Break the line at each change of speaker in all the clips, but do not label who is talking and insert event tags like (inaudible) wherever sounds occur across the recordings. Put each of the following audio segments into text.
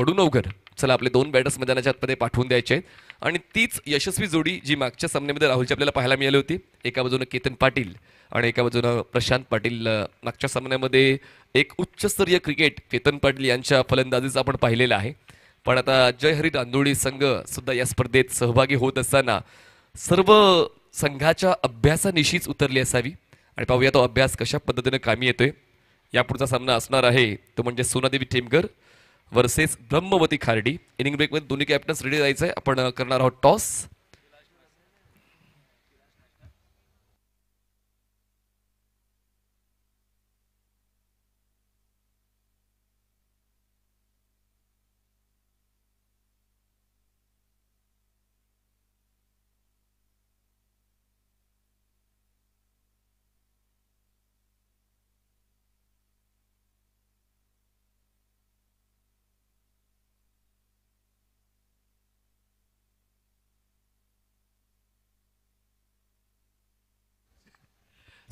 वडुनवकर चला आपले दोन बॅटर्स मैदानाच्या आतमध्ये पाठवून द्यायचे आहेत आणि तीच यशस्वी जोडी जी मागच्या सामन्यामध्ये राहुलची आपल्याला पाहायला मिळाली होती एका बाजूनं केतन पाटील आणि एका बाजूनं प्रशांत पाटील मागच्या सामन्यामध्ये एक उच्चस्तरीय क्रिकेट केतन पाटील यांच्या फलंदाजीचा आपण पाहिलेला आहे पण आता जयहरी आंधोळी संघ सुद्धा या स्पर्धेत सहभागी होत असताना सर्व संघाच्या अभ्यासानिशीच उतरली असावी आणि पाहूया तो अभ्यास कशा पद्धतीनं कामी येतोय यापुढचा सामना असणार आहे तो म्हणजे सोनादेवी टेमकर वर्सेस ब्रह्मवती खारडी, इनिंग ब्रेकमध्ये दोन्ही कॅप्टन्स रेडी जायचं आहे आपण करणार आहोत टॉस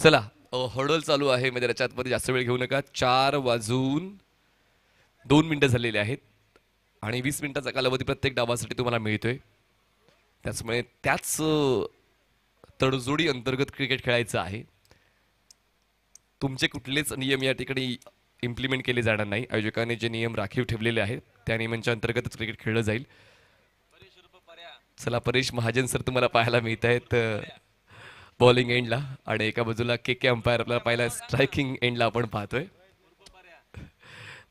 चला हॉडल चालू आहे म्हणजे त्याच्यातमध्ये जास्त वेळ घेऊ नका चार वाजून दोन मिनटं झालेली आहेत आणि वीस मिनिटाचा कालावधी प्रत्येक डावासाठी तुम्हाला मिळतोय त्याचमुळे त्याच तडजोडी अंतर्गत क्रिकेट खेळायचं आहे तुमचे कुठलेच नियम या ठिकाणी इम्प्लिमेंट केले जाणार नाही आयोजकाने जे नियम राखीव ठेवलेले आहेत त्या नियमांच्या अंतर्गतच क्रिकेट खेळलं जाईल चला परेश महाजन सर तुम्हाला पाहायला मिळत आहेत बॉलिंग एंडला आणि एका बाजूला के के अंपायर आपल्याला पाहिला स्ट्रायकिंग एंडला आपण पाहतोय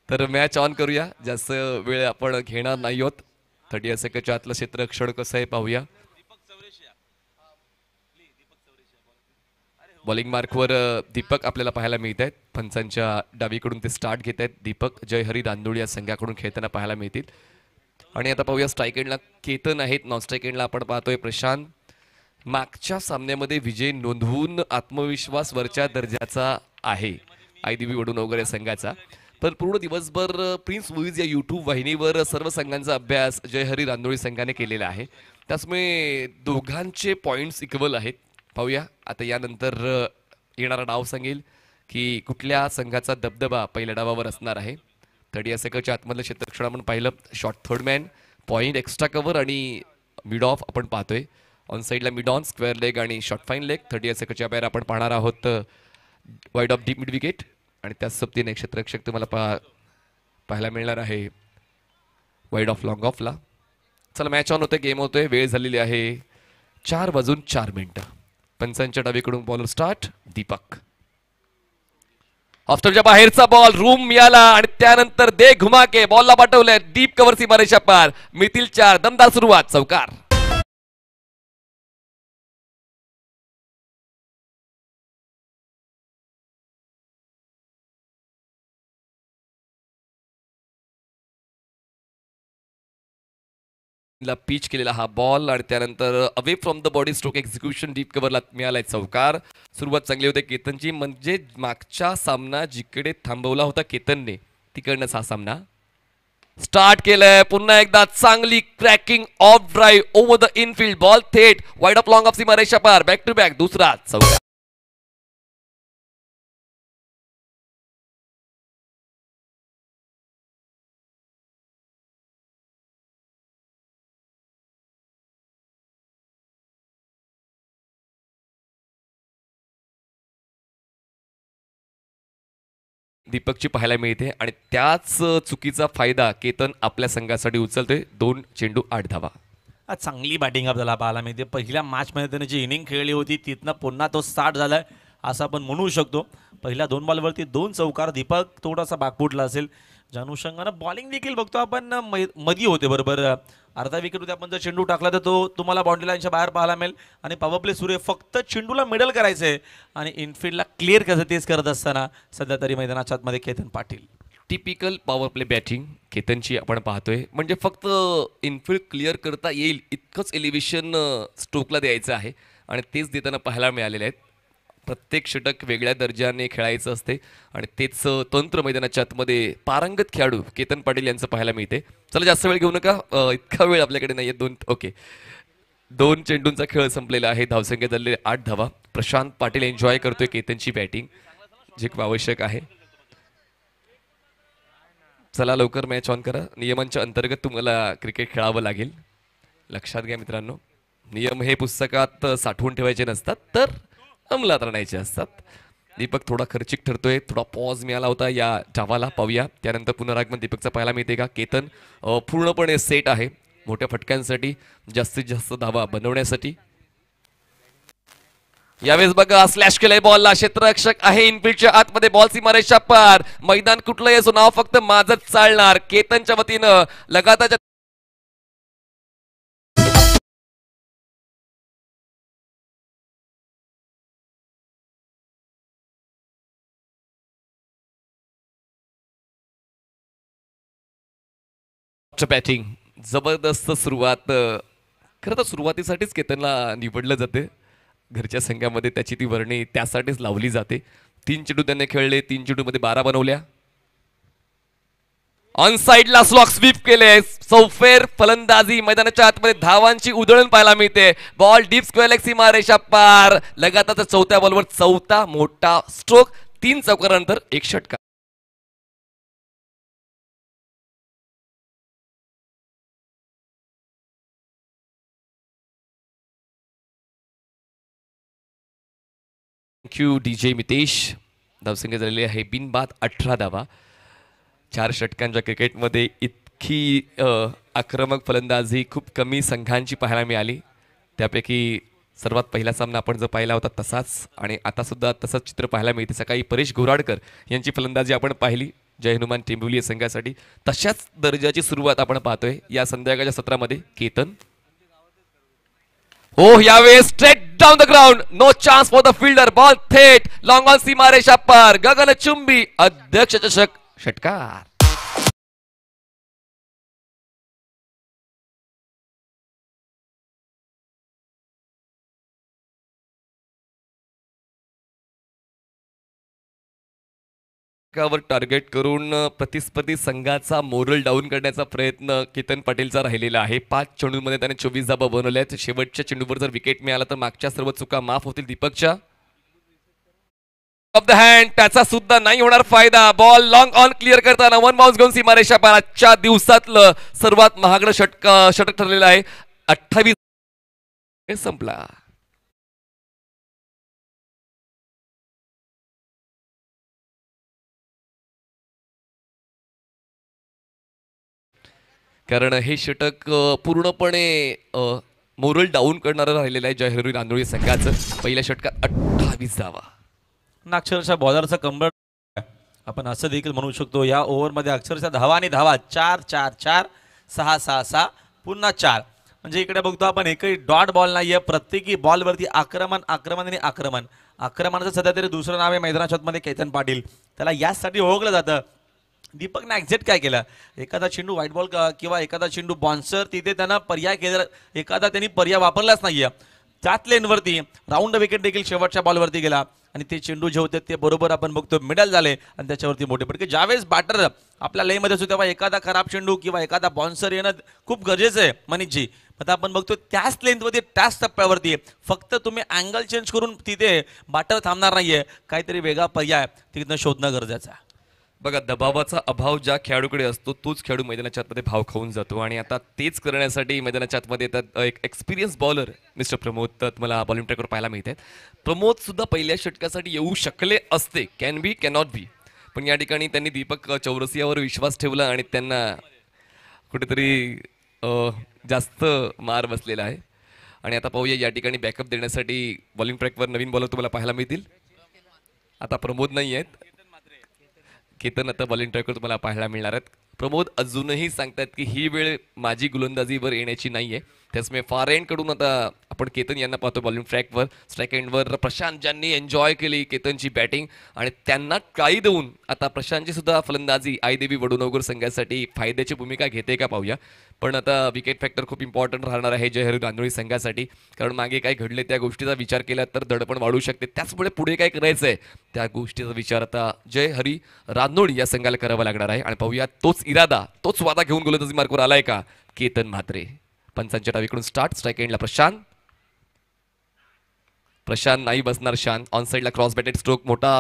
तर मॅच ऑन करूया जास्त वेळ आपण घेणार नाही आहोत थर्टी सेकंडच्या आतलं क्षेत्र क्षण कसं आहे पाहूया बॉलिंग मार्कवर दीपक आपल्याला पाहायला मिळत आहेत पंचांच्या डावीकडून ते स्टार्ट घेत आहेत दीपक जयहरी दांदोळी या संघाकडून खेळताना पाहायला मिळतील आणि आता पाहूया स्ट्राईक एंडला केतन आहेत नॉन स्ट्राईक एंडला आपण पाहतोय प्रशांत मागच्या सामन्यामध्ये विजय नोंदवून आत्मविश्वास वरच्या दर्जाचा आहे आयदीबी वडून वगैरे संघाचा पण पूर्ण दिवसभर प्रिन्स मुव्हीज या यूट्यूब वाहिनीवर सर्व संघांचा अभ्यास जयहरी रांदोळी संघाने केलेला आहे त्याचमुळे दोघांचे पॉईंट्स इक्वल आहेत पाहूया आता यानंतर येणारा डाव सांगेल की कुठल्या संघाचा दबदबा पहिल्या डावावर असणार आहे थर्ड या सेकंडच्या आतमधलं क्षेत्रक्षण आपण पाहिलं short third man point extra cover आणि मिड ऑफ आपण पाहतोय ऑन साईडला मिड ऑन स्क्वेअर लेग आणि short fine leg thirty eight सेकंडच्या बाहेर आपण पाहणार आहोत wide off deep mid wicket आणि त्याच सोबतीने क्षेत्ररक्षक तुम्हाला पा पाहायला मिळणार आहे वाईड ऑफ लॉंग ऑफला चला मॅच ऑन होते गेम होतोय वेळ झालेली आहे चार वाजून चार मिनिटं पंचांच्या डावीकडून बॉलर स्टार्ट दीपक ऑफ्टरच्या बाहेरचा बॉल रूम मिळाला आणि त्यानंतर दे घुमाके बॉलला पाठवलंय डीप
कव्हरसी मारेशा पार मितील चार दमदार सुरुवात चौकार ला पिच केलेला हा बॉल आणि त्यानंतर away from the
body stroke execution डीप कव्हरला मिळालाय चौकार सुरुवात चांगली होते केतनची म्हणजे मागचा सामना जिकडे थांबवला होता केतनने तिकडनंच हा सामना स्टार्ट केलाय पुन्हा एकदा चांगली cracking off drive over the infield ball थेट वाईड ऑफ
लॉंग ऑफ सी मरेशा पार बॅक टू बॅक दुसरा चौकार दीपकची पाहायला मिळते आणि त्याच चुकीचा फायदा केतन आपल्या
संघासाठी उचलतोय दोन चेंडू आठ धावा
चांगली बॅटिंग आपल्याला पाहायला मिळते पहिल्या मॅचमध्ये त्याने जी इनिंग खेळली होती तिथनं पुन्हा तो स्टार्ट झालाय असं आपण म्हणू शकतो पहिल्या दोन बॉलवरती दोन चौकार दीपक थोडासा बागपुटला असेल ज्या अनुषंगानं बॉलिंग देखील बघतो आपण मधी होते बरोबर अर्धा विकेट होते आपण जर चेंडू टाकला तर तो तुम्हाला बाउंड्री लाईनच्या बाहेर पाहायला मिळेल आणि पॉवर प्ले सुरू आहे फक्त चेंडूला मिडल करायचं आहे आणि इनफिल्डला क्लिअर कसं तेच करत असताना सध्या तरी मैदानाच्या आतमध्ये Ketan Patil typical power play
batting केतनची आपण पाहतोय म्हणजे फक्त इनफिल्ड क्लिअर करता येईल इतकंच एलिव्हेशन स्ट्रोकला द्यायचं आहे आणि तेच देताना पाहायला मिळालेले आहेत प्रत्येक षटक वेगळ्या दर्जाने खेळायचं असते आणि तेच तंत्र मैदानाच्या आतमध्ये पारंगत खेळाडू केतन पाटील यांचं पाहायला मिळते चला जास्त वेळ घेऊ नका इतका वेळ आपल्याकडे नाही आहे दोन ओके दोन चेंडूंचा खेळ संपलेला आहे धावसंख्या झालेले आठ धावा प्रशांत पाटील एन्जॉय करतोय केतनची बॅटिंग जे खूप आवश्यक आहे चला लवकर मॅच ऑन करा नियमांच्या अंतर्गत तुम्हाला क्रिकेट खेळावं लागेल लक्षात घ्या मित्रांनो नियम हे पुस्तकात साठवून ठेवायचे नसतात तर अंमलात आणायचे असतात दीपक थोडा खर्चिक ठरतोय थोडा पॉज मिळाला होता या जावाला पाहूया त्यानंतर पुनरागमन दीपकचा पाहायला मिळते का केतन पूर्णपणे सेट आहे मोठ्या फटक्यांसाठी जास्तीत जास्त धावा बनवण्यासाठी यावेळेस बघा स्लॅश केलाय बॉलला क्षेत्ररक्षक आहे इनफिल्डच्या आतमध्ये
बॉल मारायच्या पार मैदान कुठलं याचं नाव फक्त माझंच चालणार केतनच्या वतीनं
लगाताच्या बॅटिंग जबरदस्त सुरुवात खरं तर सुरुवातीसाठीच केतनला निवडलं
जाते घरच्या संघामध्ये त्याची ती वर्णी त्यासाठीच लावली जाते तीन चेडू त्यांनी खेळले तीन मध्ये बारा बनवल्या ऑन साईडला स्लॉक स्वीप केले सौफेर फलंदाजी मैदानाच्या आतमध्ये धावांची उधळण पाहायला मिळते बॉल डीप स्क्वेलेक्सी
मारेशा पार लगातार चौथ्या बॉलवर चौथा मोठा स्ट्रोक तीन
चौकारानंतर एक षटका थँक्यू डी जे मितेश धावसंख्या
झालेली आहे बिनबाद अठरा धावा चार षटकांच्या क्रिकेटमध्ये इतकी आक्रमक फलंदाजी खूप कमी संघांची पाहायला मिळाली त्यापैकी सर्वात पहिला सामना आपण जो पाहिला होता तसाच आणि आतासुद्धा तसंच चित्र पाहायला मिळते सकाळी परेश घोराडकर यांची फलंदाजी आपण पाहिली जय हनुमान टेंबुली संघासाठी तशाच दर्जाची सुरुवात आपण पाहतोय या संध्याकाळच्या सत्रामध्ये केतन ओह यावेळेस straight down the ground no chance for the fielder ball थेट लॉंग ऑन सीमारेषा पार
गगनचुंबी अध्यक्ष चषक षटकार षटकावर टार्गेट करून प्रतिस्पर्धी संघाचा मोरल डाऊन करण्याचा प्रयत्न
केतन पाटीलचा राहिलेला आहे पाच चेंडूंमध्ये त्याने चोवीस धाबा बनवल्या आहेत शेवटच्या चेंडूवर जर विकेट मिळाला तर मागच्या सर्व चुका माफ होतील दीपकच्या ऑफ द हँड त्याचा सुद्धा नाही होणार फायदा बॉल लॉंग ऑन क्लिअर करताना वन बाउन्स घेऊन सीमारेषा पार आजच्या दिवसातलं
सर्वात महागडं षटक षटक ठरलेलं आहे अठ्ठावीस संपला
कारण हे षटक पूर्णपणे मोरल डाऊन करणारं राहिलेलं आहे जयहरी
रांदोळी संघाचं पहिल्या षटकात अठ्ठावीस धावा अक्षरशः बॉलरचा कंबर आपण असं देखील म्हणू शकतो या ओव्हरमध्ये अक्षरशः धावा आणि धावा चार चार चार सहा सहा सहा पुन्हा चार म्हणजे इकडे बघतो आपण एकही डॉट बॉल नाही आहे प्रत्येकी बॉलवरती आक्रमण आक्रमण आणि आक्रमण आक्रमणाचं सध्या तरी दुसरं नाव आहे मैदाना मध्ये केतन पाटील त्याला याचसाठी ओळखलं जातं दीपकनं एक्झॅक्ट काय केलं एखादा चेंडू व्हाईट बॉल किंवा एखादा चेंडू बॉन्सर तिथे त्यांना पर्याय केला एखादा त्यांनी पर्याय वापरलाच नाही आहे त्याच लेनवरती राऊंड विकेट देखील शेवटच्या बॉलवरती गेला आणि ते चेंडू जे होते ते बरोबर आपण बघतो मिडल झाले आणि त्याच्यावरती मोठे पडके ज्यावेळेस बॅटर आपल्या लयमध्ये असतो तेव्हा एखादा खराब चेंडू किंवा एखादा बॉन्सर येणं खूप गरजेचं आहे मनीषजी आता आपण बघतो त्याच लेंथमध्ये त्याच टप्प्यावरती फक्त तुम्ही अँगल चेंज करून तिथे बॅटर थांबणार आहे काहीतरी वेगळा पर्याय तिथनं शोधणं गरजेचं आहे बघा दबावाचा अभाव ज्या खेळाडूकडे असतो तोच खेळाडू मैदानाच्या आतमध्ये भाव खाऊन
जातो आणि आता तेच करण्यासाठी मैदानाच्या आतमध्ये येतात एक एक्सपिरियन्स बॉलर मिस्टर प्रमोद तर मला बॉलिंग ट्रॅकवर पाहायला मिळत आहेत प्रमोद सुद्धा पहिल्या षटकासाठी येऊ शकले असते कॅन बी कॅनॉट बी पण या ठिकाणी त्यांनी दीपक चौरसियावर विश्वास ठेवला आणि त्यांना कुठेतरी जास्त मार बसलेला आहे आणि आता पाहूया या ठिकाणी बॅकअप देण्यासाठी बॉलिंग ट्रॅकवर नवीन बॉलर तुम्हाला पाहायला मिळतील आता प्रमोद नाही आहेत केतन आता ट्रॅकवर तुम्हाला पाहायला मिळणार आहेत प्रमोद अजूनही सांगतात की ही वेळ माझी गोलंदाजीवर येण्याची नाही आहे त्याचमुळे फार एंडकडून आता आपण केतन यांना पाहतो बॉलिंग ट्रॅकवर स्ट्रॅक एंडवर प्रशांत ज्यांनी एन्जॉय केली केतनची बॅटिंग आणि त्यांना ट्राई देऊन आता प्रशांतची सुद्धा फलंदाजी आईदेवी वडुनगर संघासाठी फायद्याची भूमिका घेते का पाहूया पण आता विकेट फॅक्टर खूप इम्पॉर्टंट राहणार आहे जयहर गांधोळी संघासाठी कारण मागे काय घडले त्या गोष्टीचा विचार केला तर दडपण वाढू शकते त्याचमुळे पुढे काय करायचं आहे त्या गोष्टीचा विचार आता जय हरी रांदोळी या संघाला करावा लागणार आहे आणि पाहूया तोच इरादा तोच वादा घेऊन गोलंदाजी मार्गवर आलाय का केतन म्हात्रे पंचांच्या डावीकडून स्टार्ट स्ट्राईक एंडला प्रशांत प्रशांत नाही बसणार शांत ऑन साईडला क्रॉस बॅटेड स्ट्रोक मोठा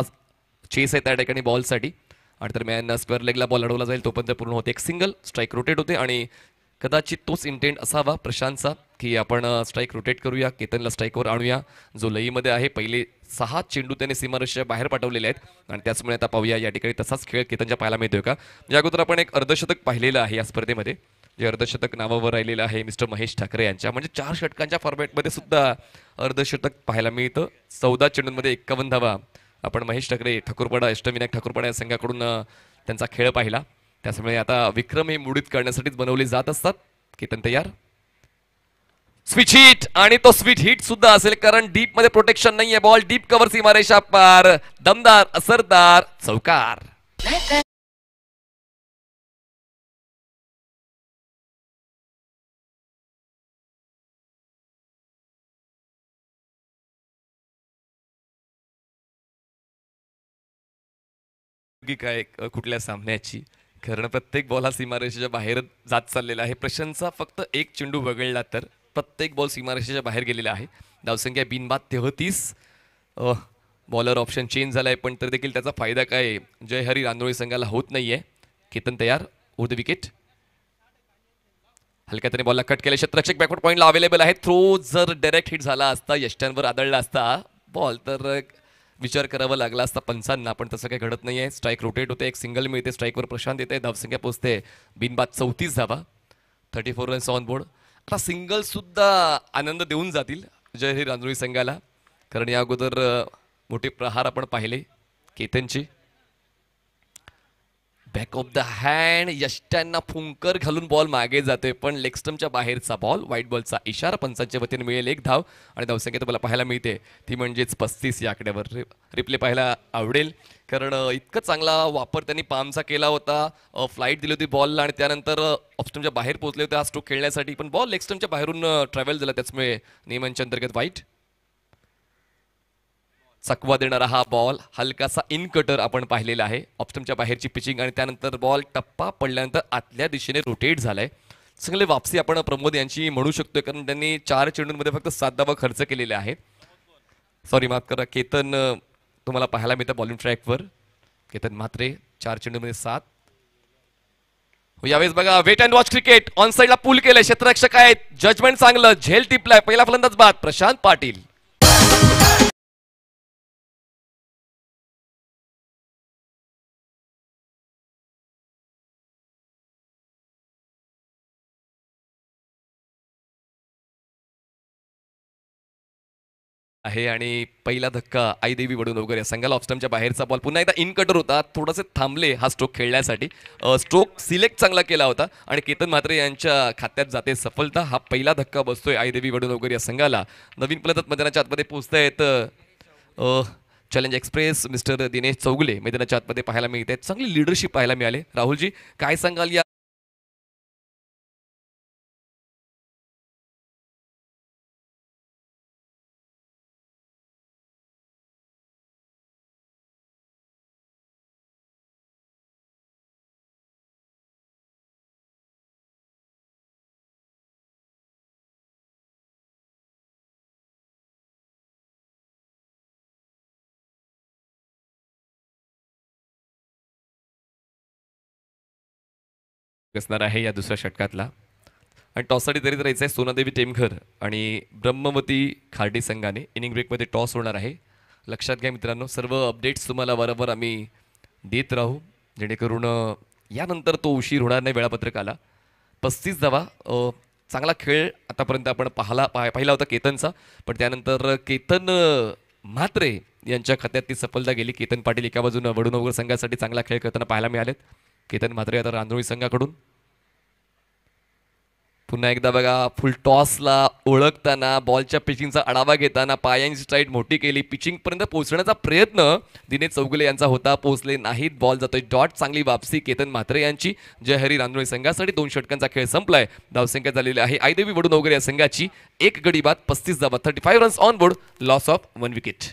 चेस आहे त्या ठिकाणी बॉलसाठी आणि दरम्यान स्क्वेअर लेगला बॉल अडवला जाईल तोपर्यंत पूर्ण होते एक सिंगल स्ट्राईक रोटेट होते आणि कदाचित तोच इंटेंट असावा प्रशांतचा की आपण स्ट्राईक रोटेट करूया केतनला स्ट्राईकवर आणूया जो लईमध्ये आहे पहिले सहा चेंडू त्याने सीमारेषेच्या बाहेर पाठवलेले आहेत आणि त्याचमुळे आता पाहूया या ठिकाणी तसाच खेळ केतनच्या पाहायला मिळतोय का या अगोदर आपण एक अर्धशतक पाहिलेलं आहे या स्पर्धेमध्ये जे अर्धशतक नावावर राहिलेलं आहे मिस्टर महेश ठाकरे यांच्या म्हणजे चार षटकांच्या फॉर्मॅटमध्ये सुद्धा अर्धशतक पाहायला मिळतं चौदा चेंडूंमध्ये एक्कावन्न धावा आपण महेश ठाकरे ठाकूरपाडा अष्टविनायक ठाकूरपाडा या संघाकडून त्यांचा खेळ पाहिला त्याचमुळे आता विक्रम हे मुडीत करण्यासाठीच बनवले जात असतात केतन तयार स्विच हिट आणि तो स्विच हिट सुद्धा असेल
कारण डीप मध्ये प्रोटेक्शन आहे बॉल डीप कव्हर सीमारेषा पार दमदार असरदार
चौकार काय कुठल्या सामन्याची कारण प्रत्येक बॉल हा सीमारेषेच्या बाहेर जात
चाललेला आहे प्रशंसा फक्त एक चेंडू वगळला तर प्रत्येक बॉल सीमारेषेच्या बाहेर गेलेला आहे धावसंख्या बिनबाद तेहतीस बॉलर ऑप्शन चेंज झाला आहे पण तरी देखील त्याचा फायदा काय जय हरी रांदोळी संघाला होत नाही आहे केतन तयार उद विकेट हलक्या त्याने बॉलला कट केले क्षेत्रक्षक बॅकवर्ड पॉईंटला अवेलेबल आहे थ्रो जर डायरेक्ट हिट झाला असता यष्ट्यांवर आदळला असता बॉल तर विचार करावा लागला असता पंचांना पण तसं काही घडत नाही आहे स्ट्राईक रोटेट होते एक सिंगल मिळते स्ट्राईकवर प्रशांत येते धावसंख्या पोचते बिनबाद चौतीस धावा thirty four runs on board single सिंगलसुद्धा आनंद देऊन जातील जय हे रांजोळी संघाला कारण या अगोदर मोठे प्रहार आपण पाहिले केतनचे बॅक ऑफ द हँड यष्ट्यांना फुंकर घालून बॉल मागे जातोय पण लेगस्टमच्या बाहेरचा बॉल व्हाईट बॉलचा इशारा पंचांच्या वतीने मिळेल एक धाव आणि धावसंख्या तुम्हाला पाहायला मिळते ती म्हणजेच पस्तीस या आकड्यावर रि रिप्ले पाहायला आवडेल कारण इतकं चांगला वापर त्यांनी पामचा केला होता फ्लाईट दिली होती बॉलला आणि त्यानंतर ऑप्स्टमच्या बाहेर पोहोचले होते हा स्ट्रोक खेळण्यासाठी पण बॉल लेगस्टमच्या बाहेरून ट्रॅव्हल झाला त्याचमुळे नियमांच्या अंतर्गत वाईट चकवा देणारा हा बॉल हलकासा इन कटर आपण पाहिलेला आहे ऑप्शनच्या बाहेरची पिचिंग आणि त्यानंतर बॉल टप्पा पडल्यानंतर आतल्या दिशेने रोटेट झालाय सगळे वापसी आपण प्रमोद यांची म्हणू शकतो कारण त्यांनी चार चेंडूंमध्ये फक्त सात धावा खर्च केलेले आहे सॉरी माफ करा केतन तुम्हाला पाहायला मिळतं बॉलिंग ट्रॅकवर केतन म्हात्रे चार चेंडूमध्ये सात हो, यावेळेस बघा wait and watch cricket
on साईडला पूल केलंय क्षेत्ररक्षक आहेत जजमेंट चांगलं झेल टिपलाय पहिला फलंदाज बाद प्रशांत पाटील
आहे आणि पहिला धक्का देवी वडून वगैरे संघाला ऑफस्टमच्या बाहेरचा बॉल पुन्हा एकदा इन कटर
होता थोडासे थांबले हा स्ट्रोक खेळण्यासाठी स्ट्रोक सिलेक्ट चांगला केला होता आणि केतन म्हात्रे यांच्या खात्यात जाते सफलता हा पहिला धक्का बसतोय देवी वडून वगैरे या संघाला नवीन पलतात मैदानाच्या आतमध्ये पोचतायत challenge express mister Dinesh Chougule मैदानाच्या
आतमध्ये पाहायला मिळत आहेत चांगली लिडरशिप पाहायला मिळाली राहुलजी काय सांगाल या असणार आहे या दुसऱ्या षटकातला
आणि टॉससाठी तरी राहायचं आहे सोनादेवी टेमघर आणि ब्रह्मवती खार्डी संघाने
इनिंग ब्रेकमध्ये टॉस होणार आहे लक्षात घ्या मित्रांनो सर्व अपडेट्स तुम्हाला वारंवार आम्ही देत राहू जेणेकरून यानंतर तो उशीर होणार नाही वेळापत्रकाला पस्तीस धावा चांगला खेळ आतापर्यंत आपण पाहला पा पाहिला होता केतनचा पण त्यानंतर केतन मात्रे यांच्या खात्यात ती सफलता गेली केतन पाटील एका बाजूनं वगैरे संघासाठी चांगला खेळ करताना पाहायला मिळालेत केतन म्हात्रे आता रांधोळी संघाकडून पुन्हा एकदा बघा फुल टॉसला ओळखताना बॉलच्या पिचिंगचा आढावा घेताना पायांची स्ट्राईट मोठी केली पिचिंगपर्यंत पोहोचण्याचा प्रयत्न दिनेश चौगुले यांचा होता पोहोचले नाहीत बॉल जातोय डॉट चांगली वापसी केतन म्हात्रे यांची जयहरी रांधोळी संघासाठी दोन षटकांचा खेळ संपलाय धावसंख्या झालेली आहे आयदेवी वडून वगैरे या संघाची एक गडी बाद पस्तीस धावा thirty runs on board
loss of one wicket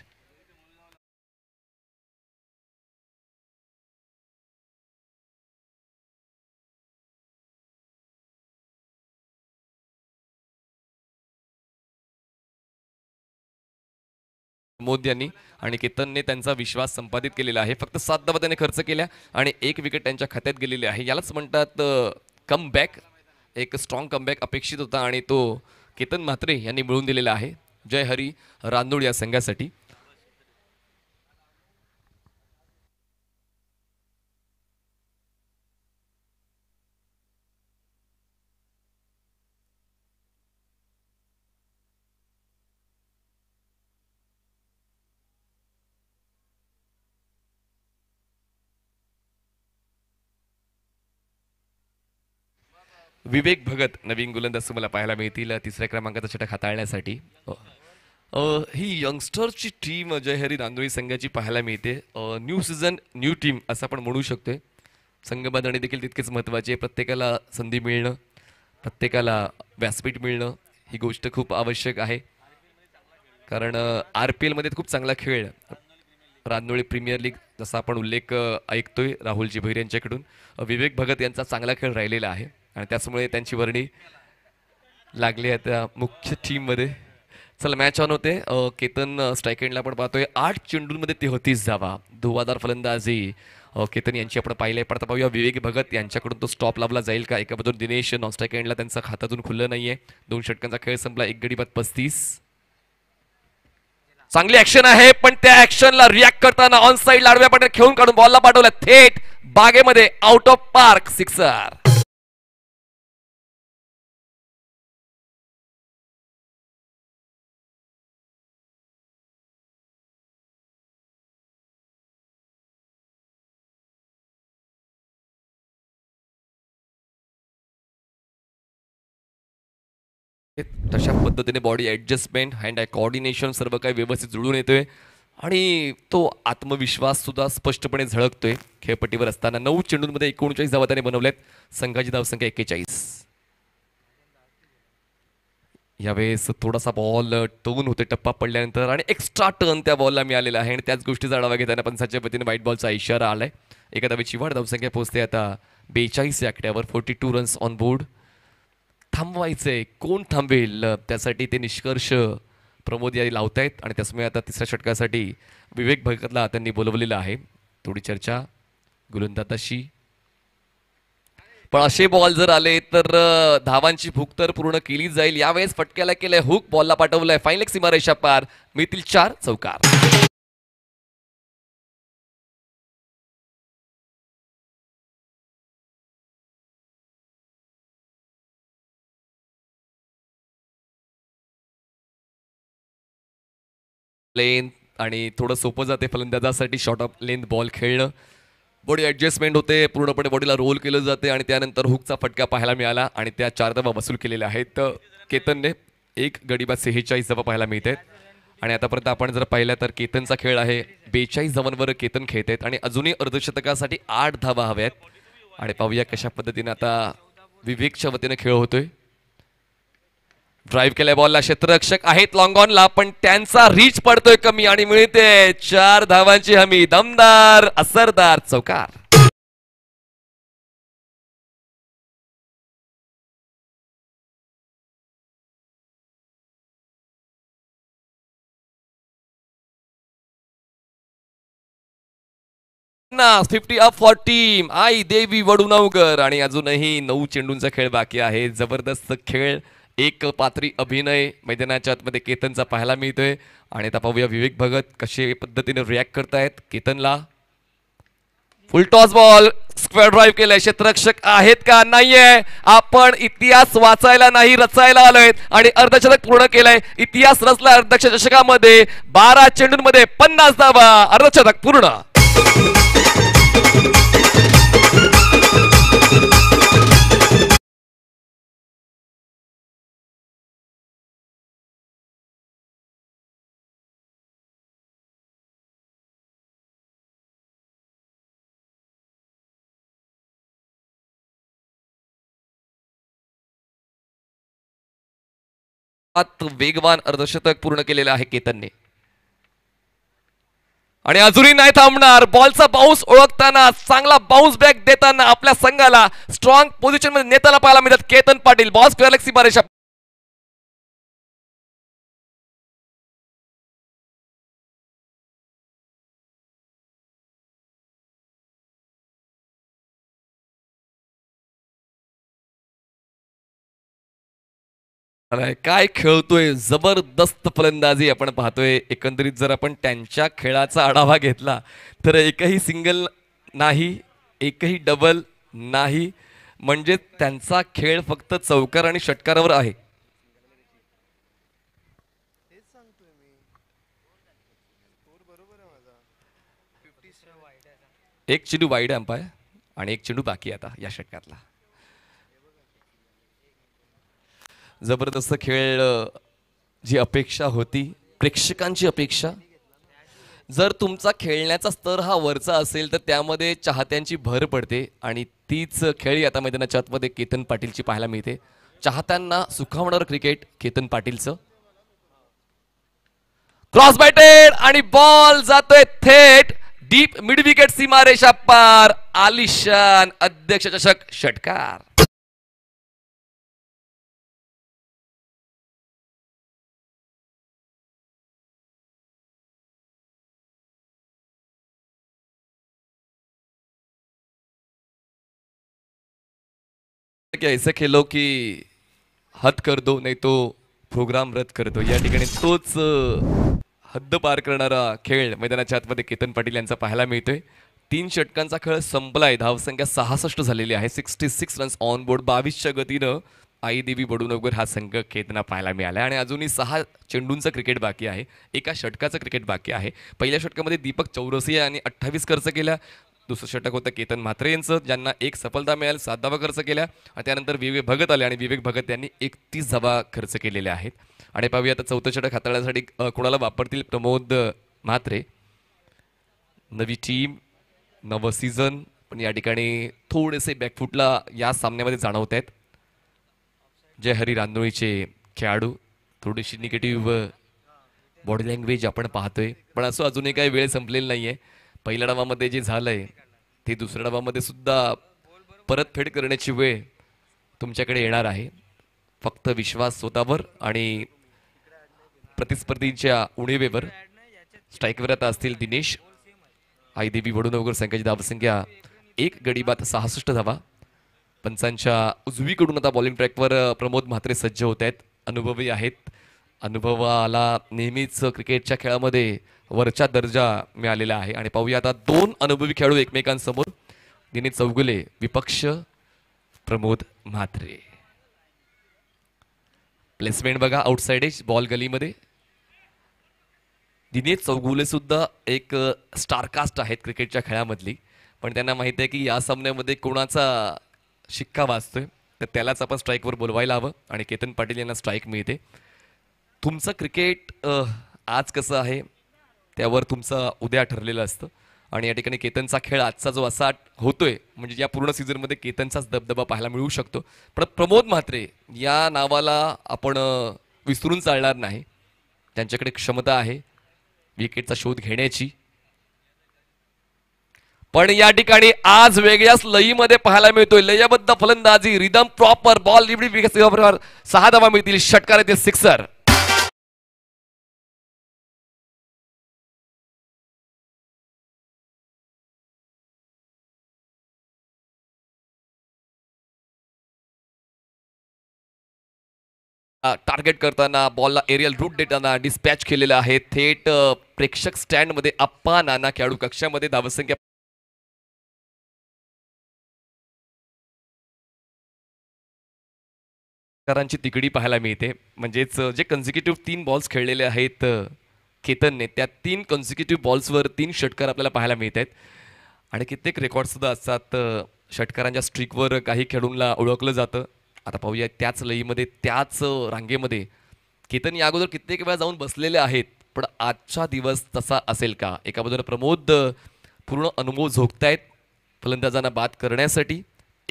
मोद यांनी आणि केतनने त्यांचा विश्वास संपादित केलेला आहे फक्त सात धावा त्याने
खर्च केल्या आणि एक विकेट त्यांच्या खात्यात गेलेली आहे यालाच म्हणतात कम बॅक एक स्ट्रॉंग कमबॅक अपेक्षित होता आणि तो केतन म्हात्रे यांनी मिळवून दिलेला आहे जय हरी रांदूळ या संघासाठी विवेक भगत नवीन गोलंदाज तुम्हाला पाहायला मिळतील तिसऱ्या क्रमांकाचा षटक हाताळण्यासाठी ही यंगस्टरची टीम जयहरी नांदोळी संघाची पाहायला मिळते न्यू सीझन न्यू टीम असं आपण म्हणू शकतोय संघबांधणी देखील तितकेच महत्वाची आहे प्रत्येकाला संधी मिळणं प्रत्येकाला व्यासपीठ मिळणं ही गोष्ट खूप आवश्यक आहे कारण आर पी एलमध्ये खूप चांगला खेळ रांदोळी प्रीमियर लीग जसा आपण उल्लेख ऐकतोय राहुलजी भैर यांच्याकडून विवेक भगत यांचा चांगला खेळ राहिलेला आहे आणि त्याचमुळे त्यांची वर्णी लागली आहे त्या मुख्य टीममध्ये चला मॅच ऑन होते केतन एंडला आपण पाहतोय आठ चेंडूंमध्ये ते होतीच जावा धुवादार फलंदाजी केतन यांची आपण पाहिले पण आता पाहूया विवेक भगत यांच्याकडून तो स्टॉप लावला जाईल का एका दिनेश नॉन स्ट्रायकेंडला त्यांचा खातातून खुललं नाहीये दोन षटकांचा खेळ संपला एक गडी बाद पस्तीस चांगली ऍक्शन आहे पण त्या ऍक्शनला रिॲक्ट करताना ऑन साईड लाडव्या पाटील खेळून काढून बॉलला
पाठवला थेट बागेमध्ये आउट ऑफ पार्क सिक्सर तशा पद्धतीने body adjustment hand eye coordination
सर्व काही व्यवस्थित जुळून येतोय आणि तो सुद्धा स्पष्टपणे झळकतोय खेळपट्टीवर असताना नऊ चेंडूंमध्ये एकोणचाळीस धावा त्याने बनवल्यात संघाची धावसंख्या एक्केचाळीस यावेळेस थोडासा बॉल टोन होते टप्पा पडल्यानंतर आणि एक्स्ट्रा टर्न त्या बॉलला मिळालेला आहे आणि त्याच गोष्टीचा आढावा घेताना पंचाच्या पतीने वाईट बॉलचा इशारा आलाय एखादा एका धावेची वाढ धावसंख्या पोहोचते आता बेचाळीस या आकड्यावर forty two runs on board थांबवायचं आहे कोण थांबेल त्यासाठी ते निष्कर्ष प्रमोद यादी लावतायत आणि त्याचमुळे आता तिसऱ्या षटकासाठी विवेक भगतला त्यांनी बोलवलेलं आहे थोडी चर्चा गोलंदाताशी पण असे बॉल जर आले तर धावांची भूक तर पूर्ण केली जाईल यावेळेस फटक्याला केलंय हुक बॉलला पाठवलंय फायनल सीमारेषा पार
मिळतील चार चौकार लेंथ आणि थोडं सोपं जाते फलंदाजासाठी शॉर्ट ऑफ लेंथ बॉल खेळणं
बॉडी ॲडजस्टमेंट होते पूर्णपणे बॉडीला रोल केलं जाते आणि त्यानंतर हुकचा फटका पाहायला मिळाला आणि त्या चार धावा वसूल केलेल्या आहेत तर केतनने एक गडीबा सेहेचाळीस धावा पाहायला मिळते आहेत आणि आतापर्यंत आपण जर पाहिलं तर केतनचा खेळ आहे बेचाळीस धावांवर केतन खेळत आहेत आणि अजूनही अर्धशतकासाठी आठ धावा हव्या आहेत आणि पाहूया कशा पद्धतीने आता विवेकच्या वतीनं खेळ होतोय ड्राईव्ह केल्या बॉलला क्षेत्ररक्षक आहेत लॉंगॉनला पण त्यांचा
रीच पडतोय कमी आणि मिळते चार धावांची हमी दमदार असरदार चौकार fifty up for team Aai Devi Vadunavkar आणि अजूनही नऊ चेंडूंचा खेळ बाकी आहे
जबरदस्त खेळ एक पात्री अभिनय मैदानाच्या आतमध्ये केतनचा पाहायला मिळतोय आणि आता पाहूया विवेक भगत कशे पद्धतीने रिॲक्ट करतायत केतनला full toss ball square drive केलाय क्षेत्ररक्षक आहेत का नाहीये आपण इतिहास वाचायला नाही रचायला आलोय आणि अर्धशतक पूर्ण केलंय इतिहास रचला अर्धशतकामध्ये बारा चेंडूंमध्ये पन्नास धावा अर्धशतक पूर्ण
वेगवान अर्धशतक पूर्ण केलेलं आहे केतनने
आणि अजूनही नाही थांबणार बॉलचा बाउन्स ओळखताना चांगला बाउन्स बॅक देताना आपल्या संघाला स्ट्रॉंग पोझिशन मध्ये नेताला पाहायला मिळतात केतन
पाटील बॉस गॅलेक्सी बारेशा काय खेळतोय जबरदस्त फलंदाजी आपण
पाहतोय एकंदरीत जर आपण त्यांच्या खेळाचा आढावा घेतला तर एकही सिंगल नाही एकही डबल नाही म्हणजे त्यांचा खेळ फक्त चौकार आणि षटकारावर आहे एक चिडू वाईड अंपायर आणि एक चेंडू बाकी आता या षटकातला जबरदस्त खेळ जी अपेक्षा होती प्रेक्षकांची अपेक्षा जर तुमचा खेळण्याचा स्तर हा वरचा असेल तर त्यामध्ये चाहत्यांची भर पडते आणि तीच खेळी आता मैदानाच्या आतमध्ये केतन पाटीलची पाहायला मिळते चाहत्यांना सुखावणार क्रिकेट केतन पाटीलचं क्रॉस बॅटेड आणि बॉल जातोय थेट डीप मिड विकेट सीमारेषा
पार आलिशान अध्यक्ष चषक षटकार की ऐसं खेलो की
हद कर दो नाही तो प्रोग्राम रद्द करतो या ठिकाणी तोच
हद्द पार करणारा खेळ मैदानाच्या आतमध्ये केतन पाटील यांचा पाहायला मिळतोय तीन षटकांचा खेळ संपलाय धावसंख्या सहासष्ट झालेली आहे sixty six runs on board बावीसच्या गतीनं आई देवी बडूनगर हा संघ खेळताना पाहायला मिळाला आणि अजूनही सहा चेंडूंचं क्रिकेट बाकी आहे एका षटकाचं क्रिकेट बाकी आहे पहिल्या षटकामध्ये दीपक चौरसिया आणि अठ्ठावीस खर्च केला दुसरं षटक होतं केतन म्हात्रे यांचं ज्यांना एक सफलता मिळाली सात धावा खर्च केल्या आणि त्यानंतर विवेक भगत आले आणि विवेक भगत यांनी एकतीस धावा खर्च केलेल्या आहेत आणि पाहूया आता चौथं षटक हाताळण्यासाठी कोणाला वापरतील प्रमोद म्हात्रे नवी टीम नवं सीझन पण या ठिकाणी थोडेसे बॅकफूटला या सामन्यामध्ये जाणवत आहेत जय हरी रांदोळीचे खेळाडू थोडीशी निगेटिव्ह बॉडी लँग्वेज आपण पाहतोय पण असं अजूनही काही वेळ संपलेला नाही आहे पहिल्या डावामध्ये जे झालंय ते दुसऱ्या डावामध्ये सुद्धा परतफेड करण्याची वेळ तुमच्याकडे येणार आहे फक्त विश्वास स्वतःवर आणि प्रतिस्पर्धींच्या उणीवेवर स्ट्राईकवर आता असतील दिनेश आईदेवी वगैरे संख्याची धावसंख्या एक गडीबात सहासष्ट धावा पंचांच्या उजवीकडून आता बॉलिंग ट्रॅकवर प्रमोद म्हात्रे सज्ज होत आहेत अनुभवी आहेत अनुभवाला नेहमीच क्रिकेटच्या खेळामध्ये वरचा दर्जा मिळालेला आहे आणि पाहूया आता दोन अनुभवी खेळाडू एकमेकांसमोर दिने चौगुले विपक्ष प्रमोद म्हात्रे प्लेसमेंट बघा आउटसाइड एज बॉल गलीमध्ये दिनेश चौगुले सुद्धा एक स्टारकास्ट आहेत क्रिकेटच्या खेळामधली पण त्यांना माहिती आहे की या सामन्यामध्ये कोणाचा शिक्का वाचतोय तर त्यालाच आपण स्ट्राईकवर बोलवायला हवं आणि केतन पाटील यांना स्ट्राईक मिळते तुमचं क्रिकेट आज कसं आहे त्यावर तुमचं उद्या ठरलेलं असतं आणि या ठिकाणी केतनचा खेळ आजचा जो असा होतोय म्हणजे या पूर्ण सीझनमध्ये केतनचाच दबदबा पाहायला मिळू शकतो पण प्रमोद म्हात्रे या नावाला आपण विसरून चालणार नाही त्यांच्याकडे क्षमता आहे विकेटचा शोध घेण्याची पण या ठिकाणी आज वेगळ्याच लईमध्ये पाहायला मिळतोय लयबद्ध फलंदाजी रिदम प्रॉपर बॉल
सहा धावा मिळतील षटकार येतील सिक्सर टार्गेट करताना बॉलला एरियल रूट देताना डिस्पॅच केलेला आहे थेट प्रेक्षक स्टँडमध्ये अप्पा नाना खेळाडू कक्षामध्ये धावसंख्या करांची तिकडी पाहायला मिळते म्हणजेच जे कन्झिक्युटिव्ह तीन बॉल्स खेळलेले आहेत
केतनने त्या तीन कन्झिक्युटिव्ह बॉल्सवर तीन षटकार आपल्याला पाहायला मिळत आहेत आणि कित्येक रेकॉर्डसुद्धा असतात षटकारांच्या स्ट्रिकवर काही खेळूंना ओळखलं जातं आता पाहूया त्याच लईमध्ये त्याच रांगेमध्ये केतन या अगोदर कित्येक वेळा जाऊन बसलेले आहेत पण आजचा दिवस तसा असेल का एका बाजूला प्रमोद पूर्ण अनुभव झोकतायत फलंदाजांना बाद करण्यासाठी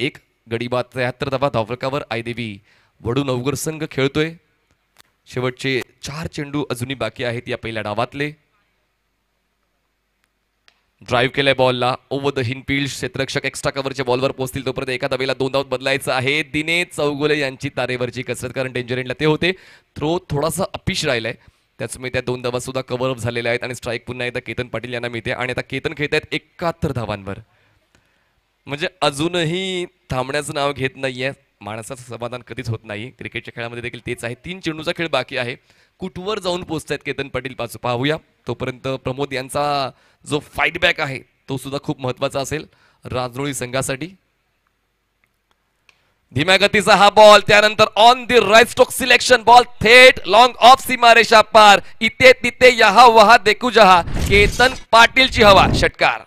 एक गडी बाद त्र्याहत्तर धावा धावकावर आयदेवी वडून अवघर संघ खेळतोय शेवटचे चार चेंडू अजूनही बाकी आहेत या पहिल्या डावातले ड्राईव्ह केलाय बॉलला ओव्हर द हिनफिल्ड क्षेत्रक्षक एक्स्ट्रा कव्हरच्या बॉलवर पोहोचतील तोपर्यंत एका दबेला दोन धावत बदलायचं आहे दिने चौगुले यांची तारेवरची कसरत कारण डेंजर एंडला ते होते थ्रो थोडासा अपिश राहिलाय त्याचमुळे त्या दोन धावा सुद्धा कव्हर अप झालेल्या आहेत आणि स्ट्राईक पुन्हा एकदा केतन पाटील यांना मिळते आणि आता केतन खेळत आहेत एकाहत्तर धावांवर म्हणजे अजूनही थांबण्याचं नाव घेत नाहीये माणसाचं समाधान कधीच होत नाही क्रिकेटच्या खेळामध्ये देखील तेच आहे तीन चेंडूचा खेळ बाकी आहे कुठवर जाऊन पोचत केतन पाटील पाहूया तोपर्यंत प्रमोद यांचा जो फाईटबॅक आहे तो सुद्धा खूप महत्वाचा असेल राजरोळी संघासाठी धीम्या गतीचा हा बॉल त्यानंतर on the right stock selection ball थेट लॉंग ऑफ सीमारेषा पार इथे तिथे
यहा वहा देखू जहा केतन पाटीलची हवा षटकार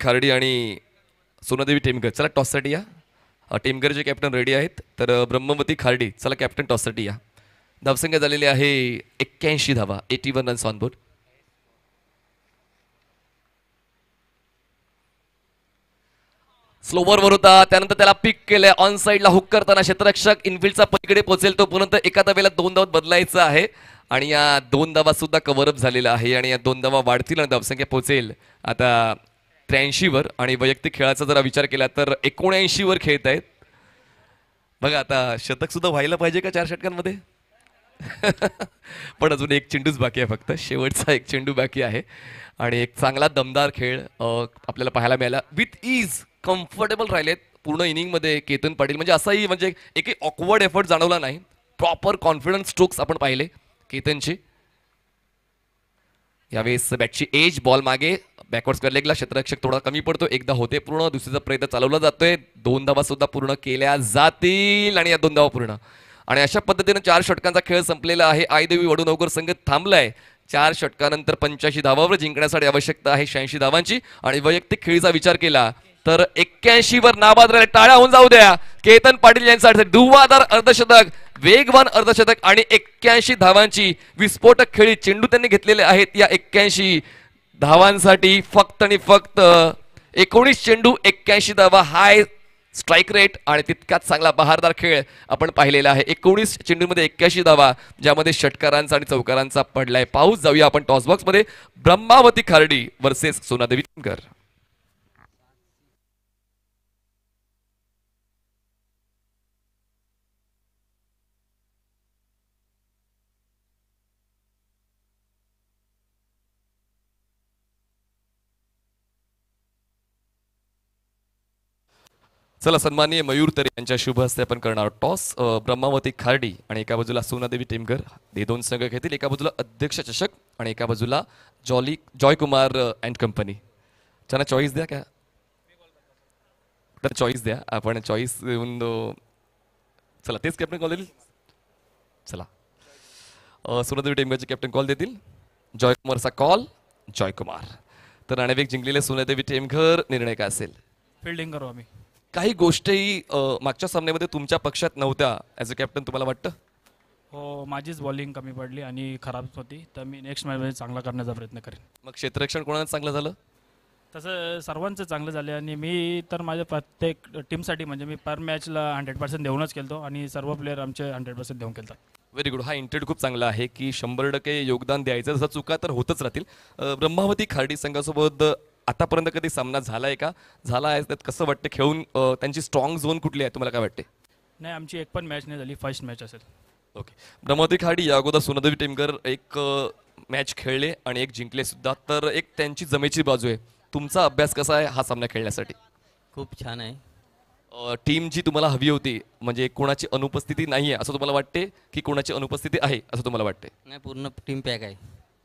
खारडी आणि
सोनादेवी टेमकर चला टॉससाठी या जे कॅप्टन रेडी आहेत तर ब्रह्मवती खारडी
चला कॅप्टन टॉससाठी या धावसंख्या झालेली आहे एक्क्याऐंशी धावा eighty one runs on board स्लोवरवर होता त्यानंतर त्याला पिक केलंय ऑन साईडला हुक करताना क्षेत्ररक्षक इनफिल्डचा पलीकडे पोहोचेल तो परंतु एका दावेला दोन धावत बदलायचा आहे आणि या दोन धावा सुद्धा कव्हरअप झालेला आहे आणि या दोन धावा वाढतील आणि धावसंख्या पोहोचेल आता त्र्याऐंशीवर आणि वैयक्तिक खेळाचा जरा विचार केला तर एकोणऐंशीवर खेळत आहेत बघा आता शतक सुद्धा व्हायला पाहिजे का चार षटकांमध्ये (laughs) पण अजून एक चेंडूच बाकी आहे फक्त शेवटचा एक चेंडू बाकी आहे आणि एक चांगला दमदार खेळ आपल्याला पाहायला मिळाला विथ इज कम्फर्टेबल राहिलेत पूर्ण इनिंगमध्ये केतन पाटील म्हणजे असाही म्हणजे एकही ऑकवर्ड एफर्ट जाणवला नाही प्रॉपर कॉन्फिडन्स स्ट्रोक्स आपण पाहिले केतनचे यावेळेस बॅटची एज बॉल मागे बॅकवर्ड स्क्वेअर लेगला क्षेत्ररक्षक थोडा कमी पडतो एकदा होते पूर्ण दुसरीचा प्रयत्न चालवला जातोय दोन धावा सुद्धा पूर्ण केल्या जातील आणि या दोन धावा पूर्ण आणि अशा पद्धतीनं चार षटकांचा खेळ संपलेला आहे आयदेवी वडूनवकर संघ थांबलाय चार षटकानंतर पंच्याऐंशी धावावर जिंकण्यासाठी आवश्यकता आहे शहाऐंशी धावांची आणि वैयक्तिक खेळीचा विचार केला तर एक्क्याऐंशी वर नाबाद टाळ्या होऊन जाऊ द्या केतन पाटील यांच्यासाठी दुवादार अर्धशतक वेगवान अर्धशतक आणि एक्क्याऐंशी धावांची विस्फोटक खेळी चेंडू त्यांनी घेतलेले आहेत या एक्क्याऐंशी धावांसाठी फक्त आणि फक्त एकोणीस चेंडू एक्क्याऐंशी धावा हाय स्ट्राईक रेट आणि तितकाच चांगला बहारदार खेळ आपण पाहिलेला आहे एकोणीस चेंडूमध्ये एक्क्याऐंशी धावा ज्यामध्ये षटकारांचा आणि चौकारांचा पडलाय पाऊस जाऊया आपण टॉसबॉक्समध्ये ब्रह्मावती खारडी वर्सेस सोनादेवी शंकर चला सन्माननीय मयूर तरी यांच्या शुभ हस्ते आपण करणार टॉस ब्रह्मावती खार्डी आणि एका बाजूला सोनादेवी टेमकर हे दोन संघ घेतील एका बाजूला अध्यक्ष चषक आणि एका बाजूला jolly joy Kumar and company त्यांना चॉईस द्या का तर चॉईस द्या आपण चॉईस देऊन चला तेच कॅप्टन कॉल देईल चला सोनादेवी टेमकरचे कॅप्टन कॉल देतील जॉय कुमारचा कॉल जॉय कुमार तर नाणेवेग जिंकलेले सोनादेवी टेमघर निर्णय काय असेल
फिल्डिंग करू आम्ही
काही गोष्टी मागच्या सामन्यामध्ये तुमच्या पक्षात नव्हत्या ॲज अ कॅप्टन तुम्हाला वाटतं
हो माझीच बॉलिंग कमी पडली आणि खराब होती तर मी नेक्स्ट मॅचमध्ये चांगला करण्याचा प्रयत्न करेन
मग क्षेत्ररक्षण कोणाचं चांगलं झालं
तसं सर्वांचं चांगलं झालं आणि मी तर माझ्या प्रत्येक टीमसाठी म्हणजे मी पर मॅचला हंड्रेड पर्सेंट देऊनच खेळतो आणि सर्व प्लेअर आमचे हंड्रेड पर्सेंट देऊन खेळतात
व्हेरी गुड हा इंटेड खूप चांगला आहे की शंभर टक्के योगदान द्यायचं जसं चुका तर होतच राहतील ब्रह्मावती खार्डी संघासोबत आतापर्यंत कधी सामना झालाय का झाला आहे त्यात कसं वाटतं खेळून त्यांची स्ट्रॉंग झोन कुठली आहे तुम्हाला काय वाटते
नाही आमची एक पण मॅच नाही झाली फर्स्ट मॅच
असेल
ओके ब्रह्मती खाडी या अगोदर सोनादेवी टेमकर एक मॅच खेळले आणि एक जिंकले सुद्धा तर एक त्यांची जमेची बाजू आहे तुमचा अभ्यास कसा आहे हा सामना खेळण्यासाठी खूप छान आहे टीम जी तुम्हाला हवी होती म्हणजे कोणाची अनुपस्थिती नाही आहे असं तुम्हाला वाटते की कोणाची अनुपस्थिती आहे असं तुम्हाला वाटते नाही पूर्ण टीम पॅक आहे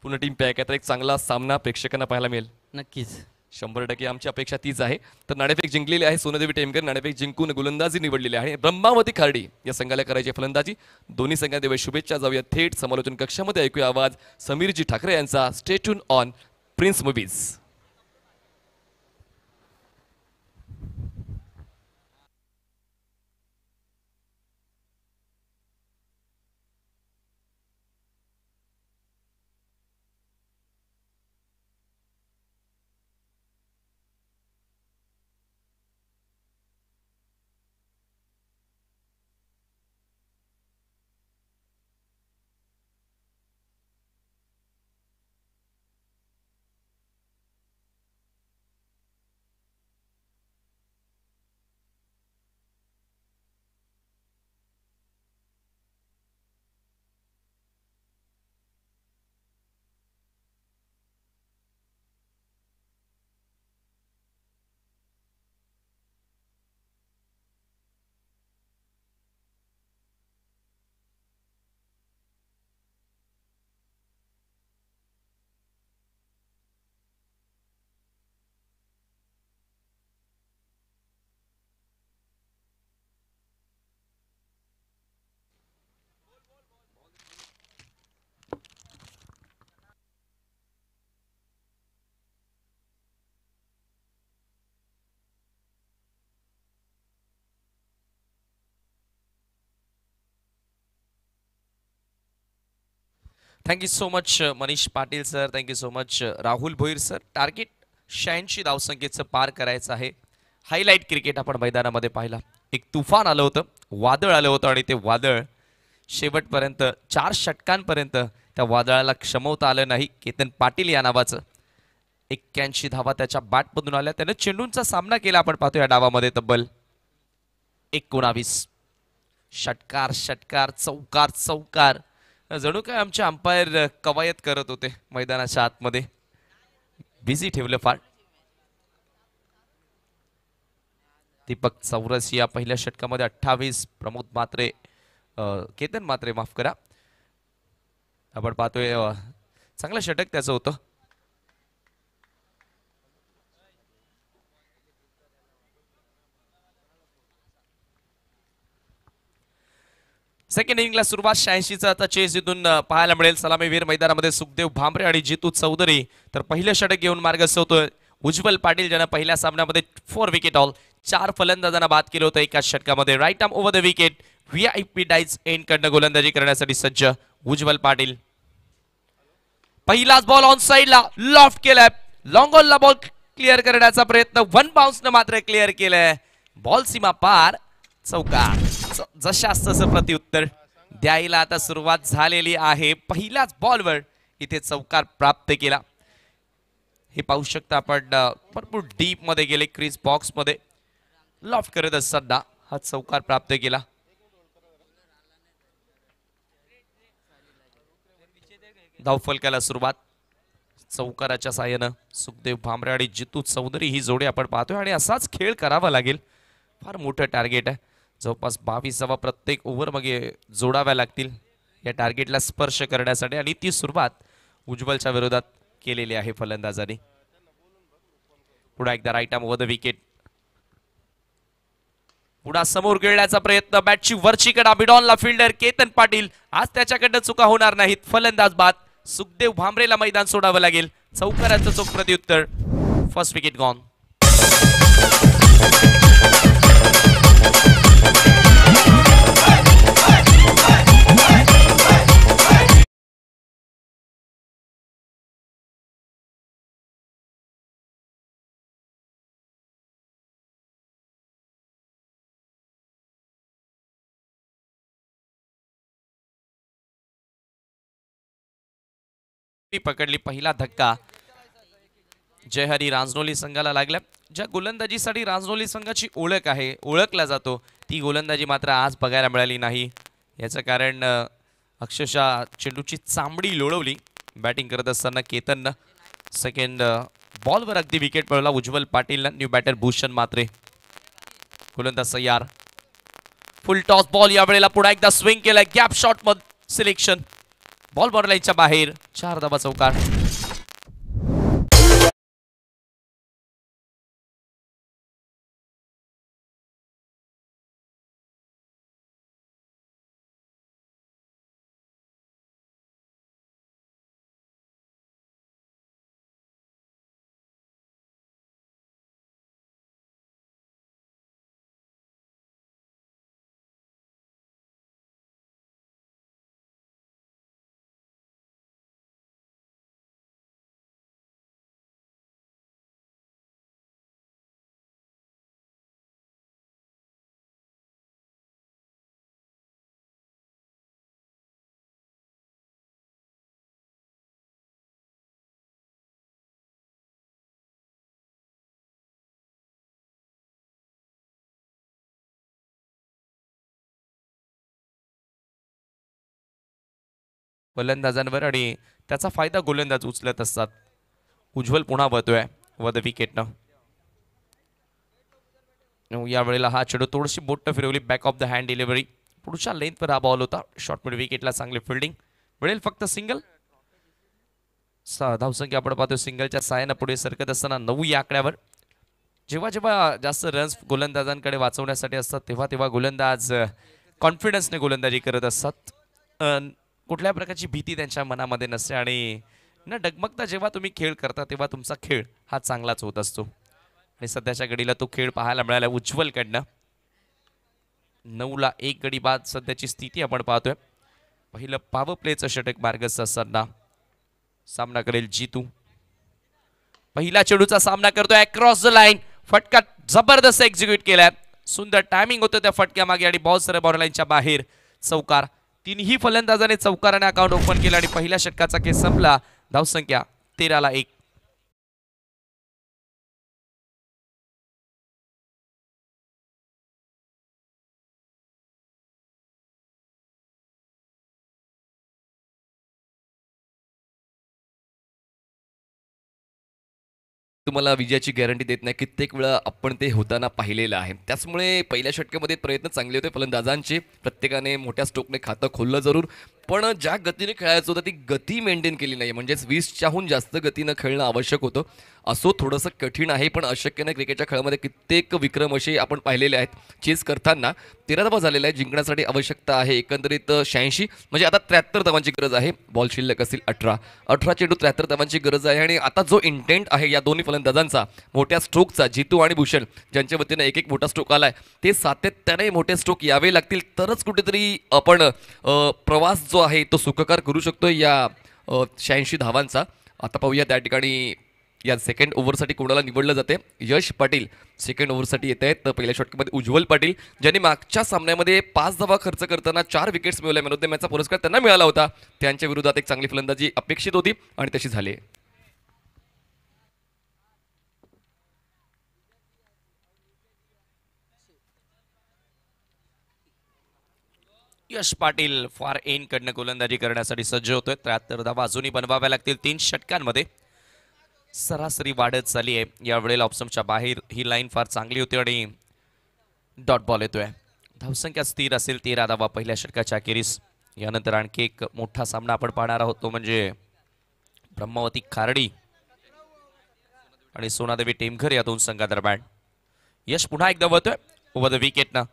पूर्ण टीम पॅक आहे तर एक चांगला सामना प्रेक्षकांना पाहायला मिळेल नक्कीच शंभर टक्के आमची अपेक्षा तीच आहे तर नाणेफेक जिंकलेली आहे सोनदेवी टेमकर नाणेफेक जिंकून गोलंदाजी निवडलेली आहे ब्रह्मावती खार्डी या संघाला करायची फलंदाजी दोन्ही संघात देवे शुभेच्छा जाऊया थेट समालोचन कक्षामध्ये ऐकूया आवाज समीरजी ठाकरे यांचा stay tuned on Prince Movies
thank you so much Manish Patil sir thank you so much Rahul Bhoir sir target शहाऐंशी धावसंख्येचं पार करायचं आहे हायलाईट क्रिकेट आपण मैदानामध्ये पाहिला एक तुफान आलं होतं वादळ आलं होतं आणि ते वादळ शेवटपर्यंत चार षटकांपर्यंत त्या वादळाला क्षमवता आलं नाही केतन पाटील या नावाचं एक्क्याऐंशी धावा त्याच्या बाटमधून आल्या त्यानं चेंडूंचा सामना केला आपण पाहतो या डावामध्ये तब्बल एकोणावीस षटकार षटकार चौकार चौकार जणू काय आमचे अंपायर कवायत करत होते मैदानाच्या आतमध्ये बिझी ठेवलं फार दीपक चौरस या पहिल्या षटकामध्ये अठ्ठावीस प्रमोद मात्रे केतन मात्रे माफ करा आपण पाहतोय चांगलं षटक त्याचं होतं सेकंड इनिंगला सुरुवात शहाऐंशीचा आता चेस इथून पाहायला मिळेल सलामीवीर मैदानामध्ये सुखदेव भांबरे आणि जितू चौधरी तर पहिलं षटक घेऊन मार्ग होतोय उज्ज्वल पाटील ज्यानं पहिल्या सामन्यामध्ये फोर विकेट ऑल चार फलंदाजांना बाद केलं होतं एकाच षटकामध्ये right arm over the wicket V I P डाईज कडनं गोलंदाजी करण्यासाठी सज्ज उज्ज्वल पाटील पहिलाच बॉल ऑन साईडला लॉफ्ट केलाय लॉंग ऑनला बॉल क्लिअर करण्याचा प्रयत्न वन बाउन्सनं मात्र क्लिअर केलाय बॉल सीमा पार चौकार जशास तसं प्रतिउत्तर द्यायला आता सुरुवात झालेली आहे पहिलाच बॉलवर इथे चौकार प्राप्त केला हे पाहू शकता आपण भरपूर डीप मध्ये गेले क्रिस बॉक्स मध्ये लॉफ्ट करत असताना हा चौकार प्राप्त केला धावफलकाला सुरुवात चौकाराच्या साह्यानं सुखदेव भामरे आणि जितू चौधरी ही जोडी आपण पाहतोय आणि असाच खेळ करावा लागेल फार मोठं टार्गेट आहे जवळपास बावीसावा प्रत्येक ओव्हरमध्ये जोडाव्या लागतील या टार्गेटला स्पर्श करण्यासाठी आणि ती सुरुवात उज्ज्वलच्या विरोधात केलेली आहे फलंदाजाने पुन्हा एकदा राईट आम द विकेट पुन्हा समोर गेळण्याचा प्रयत्न बॅटची वरची कडा बिडॉनला फिल्डर केतन पाटील आज त्याच्याकडनं चुका होणार नाहीत फलंदाज बाद सुखदेव भांबरेला मैदान सोडावं लागेल चौकाराचं चोख प्रत्युत्तर फर्स्ट विकेट गॉन
पकडली पहिला धक्का
जयहरी राजनोली संघाला लागल्या ज्या गोलंदाजीसाठी राजनोली
संघाची ओळख आहे ओळखला जातो ती गोलंदाजी मात्र आज बघायला मिळाली नाही याचं कारण अक्षरशः चेंडूची चांबडी लोळवली बॅटिंग करत असताना केतननं सेकंड बॉलवर अगदी विकेट मिळवला उज्ज्वल पाटील न्यू बॅटर भूषण मात्रे गोलंदाज सय्यार फुल टॉस बॉल या वेळेला पुन्हा एकदा स्विंग केला गॅप
शॉट मध सिलेक्शन बॉल बॉर्डरलाईनच्या बाहेर चार दबा चौकार
फलंदाजांवर आणि त्याचा फायदा गोलंदाज उचलत असतात
उज्ज्वल पुन्हा व वद विकेटनं हो, यावेळेला हा चेडू थोडीशी बोट फिरवली back of the hand delivery पुढच्या लेंथवर हा बॉल होता शॉर्ट मिड विकेटला चांगली फिल्डिंग मिळेल फक्त सिंगल धावसंख्या आपण पाहतो सिंगलच्या साहाय्यानं पुढे सरकत असताना नऊ या आकड्यावर जेव्हा जेव्हा जास्त रन्स गोलंदाजांकडे वाचवण्यासाठी असतात तेव्हा तेव्हा गोलंदाज कॉन्फिडन्सने गोलंदाजी करत असतात कुठल्या प्रकारची भीती त्यांच्या मनामध्ये नसते आणि न डगमगता जेव्हा तुम्ही खेळ करता तेव्हा तुमचा खेळ हा चांगलाच होत असतो आणि सध्याच्या गडीला तो खेळ पाहायला मिळाला उज्ज्वलकडनं नऊला एक गडी बाद सध्याची स्थिती आपण पाहतोय पहिलं पाव प्लेचं षटक मार्गस्थ असताना सामना करेल जितू पहिला चेडूचा सामना करतोय अक्रॉस द लाईन फटका जबरदस्त एक्झिक्यूट केलाय सुंदर टायमिंग होतं त्या फटक्या मागे आणि बॉल सर बॉर लाईनच्या बाहेर चौकार
तीनही फलंदाजाने चौकाराने अकाउंट ओपन केलं आणि पहिल्या षटकाचा केस संपला धावसंख्या तेराला
एक तुम्हाला विजयाची गॅरंटी देत नाही कित्येक वेळा आपण ते होताना पाहिलेलं
आहे त्याचमुळे पहिल्या षटकामध्ये प्रयत्न चांगले होते फलंदाजांचे प्रत्येकाने मोठ्या स्टोकने खातं खोललं जरूर पण ज्या गतीने खेळायचं होतं ती गती मेंटेन केली नाही म्हणजेच वीसच्याहून जास्त गतीनं खेळणं आवश्यक होतं असो थोडंसं कठीण आहे पण अशक्य नाही क्रिकेटच्या खेळामध्ये कित्येक विक्रम असे आपण पाहिलेले आहेत चेस करताना तेरा धावा झालेला आहे जिंकण्यासाठी आवश्यकता आहे एकंदरीत शहाऐंशी म्हणजे आता त्र्याहत्तर धावांची गरज आहे बॉल शिल्लक असतील अठरा अठरा चेंडू त्र्याहत्तर धावांची गरज आहे आणि आता जो इंटेंट आहे या दोन्ही फलंदाजांचा मोठ्या स्ट्रोकचा जितू आणि भूषण ज्यांच्या वतीनं एक एक मोठा स्ट्रोक आला आहे ते सातत्याने मोठे स्ट्रोक यावे लागतील तरच कुठेतरी आपण प्रवास जो आहे तो सुखकार करू शकतो या शहाऐंशी धावांचा आता पाहूया त्या ठिकाणी या सेकंड ओव्हरसाठी कोणाला निवडलं जाते यश पाटील सेकंड ओव्हरसाठी येत आहेत तर पहिल्या षटकामध्ये उज्ज्वल पाटील ज्यांनी मागच्या सामन्यामध्ये पाच धावा खर्च करताना चार विकेट्स मिळवल्या मॅन मॅचचा पुरस्कार त्यांना मिळाला होता त्यांच्या विरोधात एक चांगली फलंदाजी अपेक्षित होती आणि तशी झाली
यश पाटील
फार एन कडनं गोलंदाजी करण्यासाठी सज्ज होतोय त्र्याहत्तर धावा अजूनही बनवाव्या लागतील तीन षटकांमध्ये सरासरी वाढत झाली आहे यावेळेला ऑप्शनच्या बाहेर ही लाईन फार चांगली होती आणि डॉट बॉल येतोय धावसंख्या स्थिर असेल तेरा धावा पहिल्या षटकाच्या अखेरीस यानंतर आणखी एक मोठा सामना आपण पाहणार आहोत तो म्हणजे ब्रह्मावती खारडी आणि सोनादेवी टेमघर या दोन संघादरम्यान यश पुन्हा एकदा होतोय ओव्हर द विकेटनं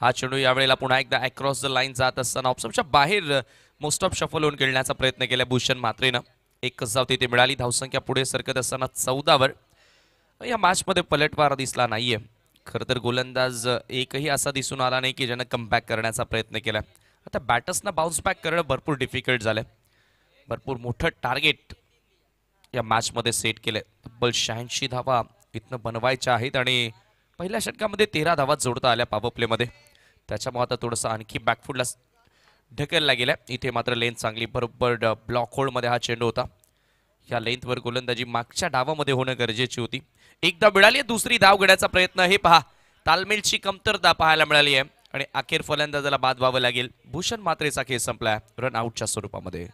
हा चेंडू यावेळेला पुन्हा एकदा अक्रॉस द लाईन जात असताना ऑप्शनच्या बाहेर मोस्ट ऑफ शफल होऊन खेळण्याचा प्रयत्न केला भूषण मात्रेनं एकच जाऊ तिथे मिळाली धावसंख्या पुढे सरकत असताना चौदावर या मॅचमध्ये पलटवार दिसला नाहीये खरं तर गोलंदाज एकही असा दिसून आला नाही की ज्यानं कमबॅक करण्याचा प्रयत्न केला आता बॅटर्सना बाउन्स बॅक करणं भरपूर डिफिकल्ट झालं भरपूर मोठं टार्गेट या मॅचमध्ये सेट केलं तब्बल शहाऐंशी धावा इथनं बनवायच्या आहेत आणि पहिल्या षटकामध्ये तेरा धावा जोडता आल्या पावप्लेमध्ये त्याच्यामुळे आता थोडंसं आणखी बॅकफुडला ढकलला गेला इथे मात्र लेंथ चांगली बरोबर ब्लॉक मध्ये हा चेंडू होता या लेंथवर गोलंदाजी मागच्या डावामध्ये होणं गरजेची होती एकदा मिळाली दुसरी धाव घेण्याचा प्रयत्न हे पहा तालमेलची कमतरता पाहायला मिळाली आहे आणि अखेर फलंदाजाला बाद व्हावं लागेल भूषण मात्रेचा खेळ संपलाय रन आऊटच्या स्वरूपामध्ये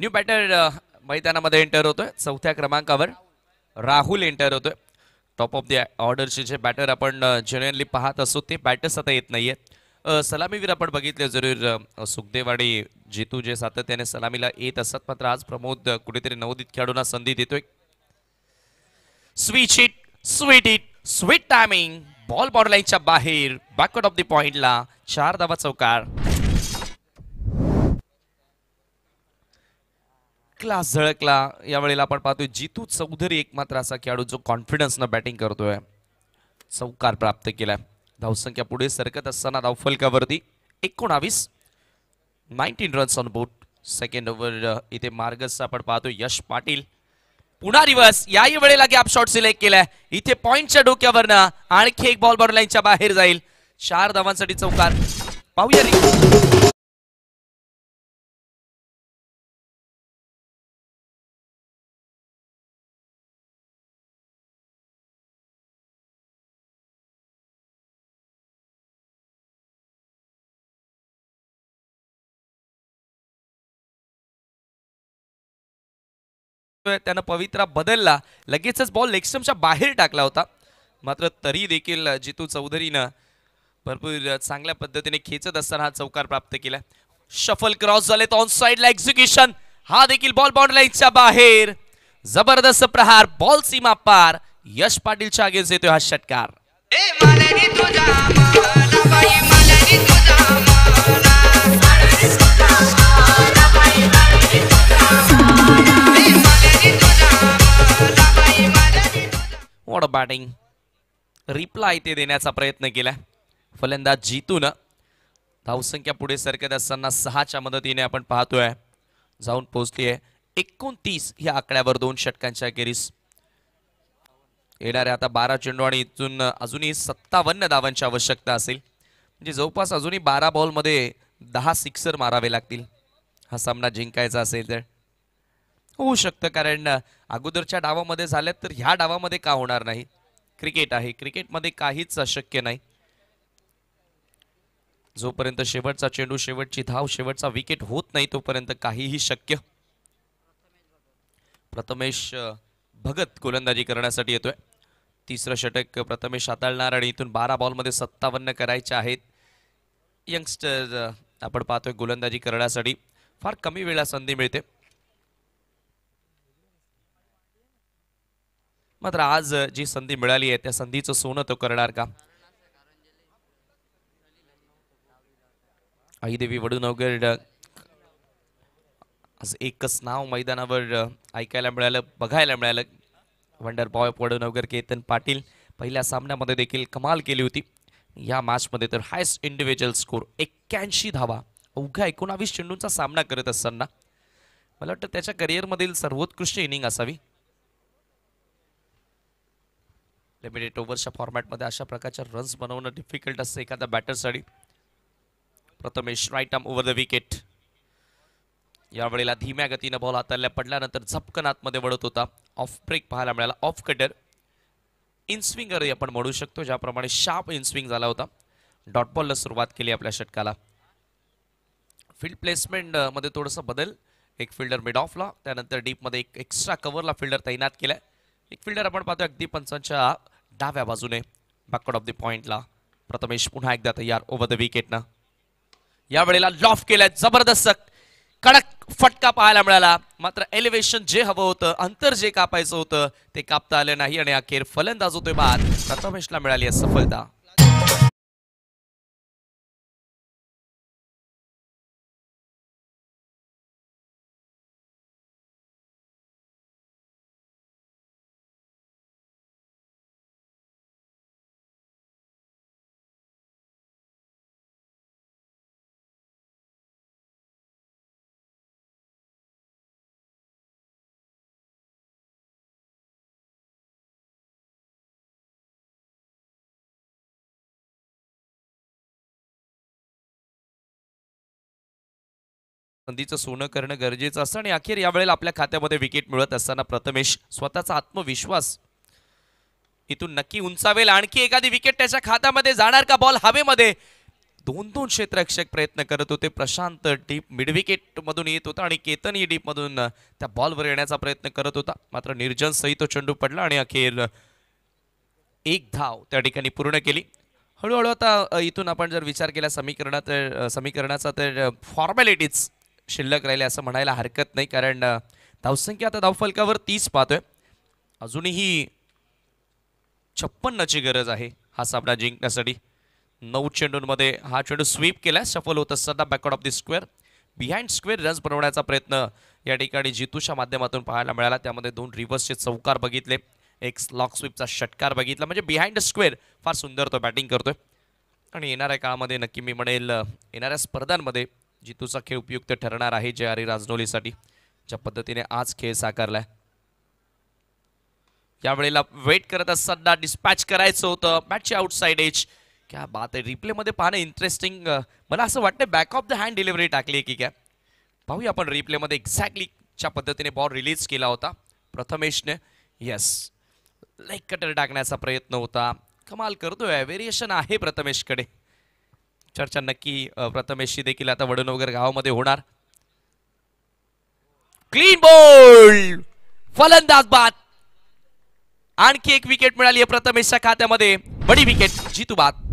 न्यू बॅटर uh, मैदानामध्ये एंटर होतोय चौथ्या क्रमांकावर राहुल एंटर होतोय टॉप ऑफ द ऑर्डरचे जे बॅटर आपण जनरली uh, पाहत असतो ते बॅटर्स आता येत नाही uh, सलामीवीर आपण बघितले जरूर सुखदेव आणि जितू जे सातत्याने सलामीला येत असत मात्र आज प्रमोद कुठेतरी नवोदित खेळाडूंना संधी देतोय switch it sweet it sweet timing ball बॉर्डरलाईनच्या बाहेर बॅकवर्ड ऑफ द पॉइंटला चार धावा चौकार क्लास झळकला यावेळेला आपण पाहतोय जितू चौधरी एकमात्र असा खेळाडू जो कॉन्फिडन्सनं बॅटिंग करतोय चौकार प्राप्त केलाय धावसंख्या पुढे सरकत असताना धावफलकावरती एकोणावीस nineteen runs on board second over इथे मार्गस आपण पाहतोय यश पाटील पुन्हा रिव्हर्स याही वेळेला गॅप शॉट सिलेक्ट केलाय
इथे पॉइंटच्या डोक्यावरनं आणखी एक बॉल लाईनच्या बाहेर जाईल चार धावांसाठी चौकार
पाहूया दिसतोय त्यानं पवित्रा बदलला लगेचच बॉल लेगस्टमच्या बाहेर
टाकला होता मात्र तरी देखील जितू चौधरीनं भरपूर चांगल्या पद्धतीने खेचत असताना हा चौकार प्राप्त केला शफल क्रॉस तो ऑन साईडला एक्झिक्युशन हा देखील बॉल बाउंड्रीच्या बाहेर जबरदस्त प्रहार बॉल सीमा पार यश पाटीलच्या आगेच येतोय हा षटकार ए ऑड बॅटिंग रिप्ला इथे देण्याचा प्रयत्न केला फलंदाज जितून धावसंख्या पुढे सरकत असताना सहाच्या मदतीने आपण पाहतोय जाऊन पोहोचली आहे एकोणतीस या आकड्यावर दोन षटकांच्या अखेरीस येणाऱ्या आता बारा चेंडू आणि इथून अजूनही सत्तावन्न धावांची आवश्यकता असेल म्हणजे जवळपास अजूनही बारा बॉलमध्ये दहा सिक्सर मारावे लागतील हा सामना जिंकायचा असेल तर होऊ शकतं कारण अगोदरच्या डावामध्ये झाल्यात तर ह्या डावामध्ये का होणार नाही क्रिकेट आहे क्रिकेटमध्ये काहीच अशक्य नाही जोपर्यंत शेवटचा चेंडू शेवटची धाव शेवटचा विकेट होत नाही तोपर्यंत काहीही शक्य प्रथमेश भगत गोलंदाजी करण्यासाठी येतोय तिसरं षटक प्रथमेश हाताळणार आणि इथून बारा बॉलमध्ये सत्तावन्न करायचे आहेत यंगस्टर आपण पाहतोय गोलंदाजी करण्यासाठी फार कमी वेळा संधी मिळते मात्र आज जी संधी मिळाली आहे त्या संधीचं सोनं तो करणार का आईदेवी वडून असं आज एकच नाव मैदानावर ऐकायला मिळालं बघायला मिळालं वंडर बॉय वडूनवगर केतन पाटील पहिल्या सामन्यामध्ये देखील कमाल केली होती या मॅचमध्ये तर हायस्ट इंडिव्हिज्युअल स्कोर एक्क्याऐंशी धावा अवघ्या एकोणावीस चेंडूंचा सामना करत असताना मला वाटतं त्याच्या करिअर मधील सर्वोत्कृष्ट इनिंग असावी लिमिटेड ओव्हरच्या फॉर्मॅटमध्ये अशा प्रकारच्या रन्स बनवणं डिफिकल्ट असतं एखाद्या बॅटरसाठी Prathamesh right arm over the wicket यावेळेला धीम्या गतीनं बॉल हाताळल्या पडल्यानंतर झपकन आतमध्ये वळत होता ऑफ ब्रेक पाहायला मिळाला ऑफ कटर इनस्विंगरही आपण म्हणू शकतो ज्याप्रमाणे शार्प इनस्विंग झाला होता डॉट बॉलला सुरुवात केली आपल्या षटकाला फील्ड प्लेसमेंटमध्ये थोडासा बदल एक फिल्डर मिड ऑफला त्यानंतर डीपमध्ये एक एक्स्ट्रा कवरला फिल्डर तैनात केला एक फिल्डर आपण पाहतोय अगदी पंचांच्या डाव्या बाजूने बॅकवर्ड ऑफ द पॉइंटला प्रथमेश पुन्हा एकदा तयार ओव्हर द विकेटनं वेळेला लॉफ केलाय जबरदस्त कडक फटका पाहायला मिळाला मात्र एलिव्हेशन जे हवं होतं अंतर जे कापायचं होतं ते कापता आलं नाही आणि अखेर
फलंदाज होतोय बाद प्रथमेशला मिळाली आहे सफलता संधीचं सोनं करणं गरजेचं असतं आणि अखेर
यावेळेला आपल्या खात्यामध्ये विकेट मिळत असताना प्रथमेश स्वतःचा आत्मविश्वास
इथून नक्की उंचावेल आणखी एखादी विकेट त्याच्या खात्यामध्ये जाणार का बॉल हवेमध्ये दोन दोन क्षेत्ररक्षक प्रयत्न करत होते प्रशांत डीप मिडविकेट मधून येत होता आणि केतनही डीप मधून त्या बॉलवर येण्याचा प्रयत्न करत होता मात्र निर्जन सही तो चेंडू पडला आणि अखेर एक धाव त्या ठिकाणी पूर्ण केली हळूहळू आता इथून आपण जर विचार केला समीकरणात समीकरणाचा तर फॉर्मॅलिटीज शिल्लक राहिले असं म्हणायला हरकत नाही कारण धावसंख्या आता धावफलकावर तीस पाहतोय अजूनही छप्पन्नची गरज आहे हा सामना जिंकण्यासाठी नऊ चेंडूंमध्ये हा चेंडू स्वीप केला सफल होत असताना back out of the square behind square runs बनवण्याचा प्रयत्न या ठिकाणी जितूच्या माध्यमातून पाहायला मिळाला त्यामध्ये दोन रिव्हर्सचे चौकार बघितले एक लॉक स्वीपचा षटकार बघितला म्हणजे बिहाइंड स्क्वेअर फार सुंदर तो बॅटिंग करतोय आणि येणाऱ्या काळामध्ये नक्की मी म्हणेल येणाऱ्या स्पर्धांमध्ये जितूचा खेळ उपयुक्त ठरणार आहे जे आर राजनोलीसाठी ज्या पद्धतीने आज खेळ साकारलाय वेळेला वेट करत असताना डिस्पॅच करायचं होतं मॅचची आउटसाइड एज क्या बात आहे मध्ये पाहणं इंटरेस्टिंग मला असं वाटतं back of the hand delivery टाकली की काय पाहूया आपण रिप्लेमध्ये एक्झॅक्टली ज्या पद्धतीने बॉल रिलीज केला होता प्रथमेशने येस लेग कटर टाकण्याचा प्रयत्न होता कमाल करतोय व्हेरिएशन आहे कडे चर्चा नक्की प्रथमेशची देखील आता वडून वगैरे गावामध्ये होणार क्लीन बॉल फलंदाज बाद आणखी एक विकेट मिळाली
आहे प्रथमेशच्या खात्यामध्ये बडी विकेट जितू बाद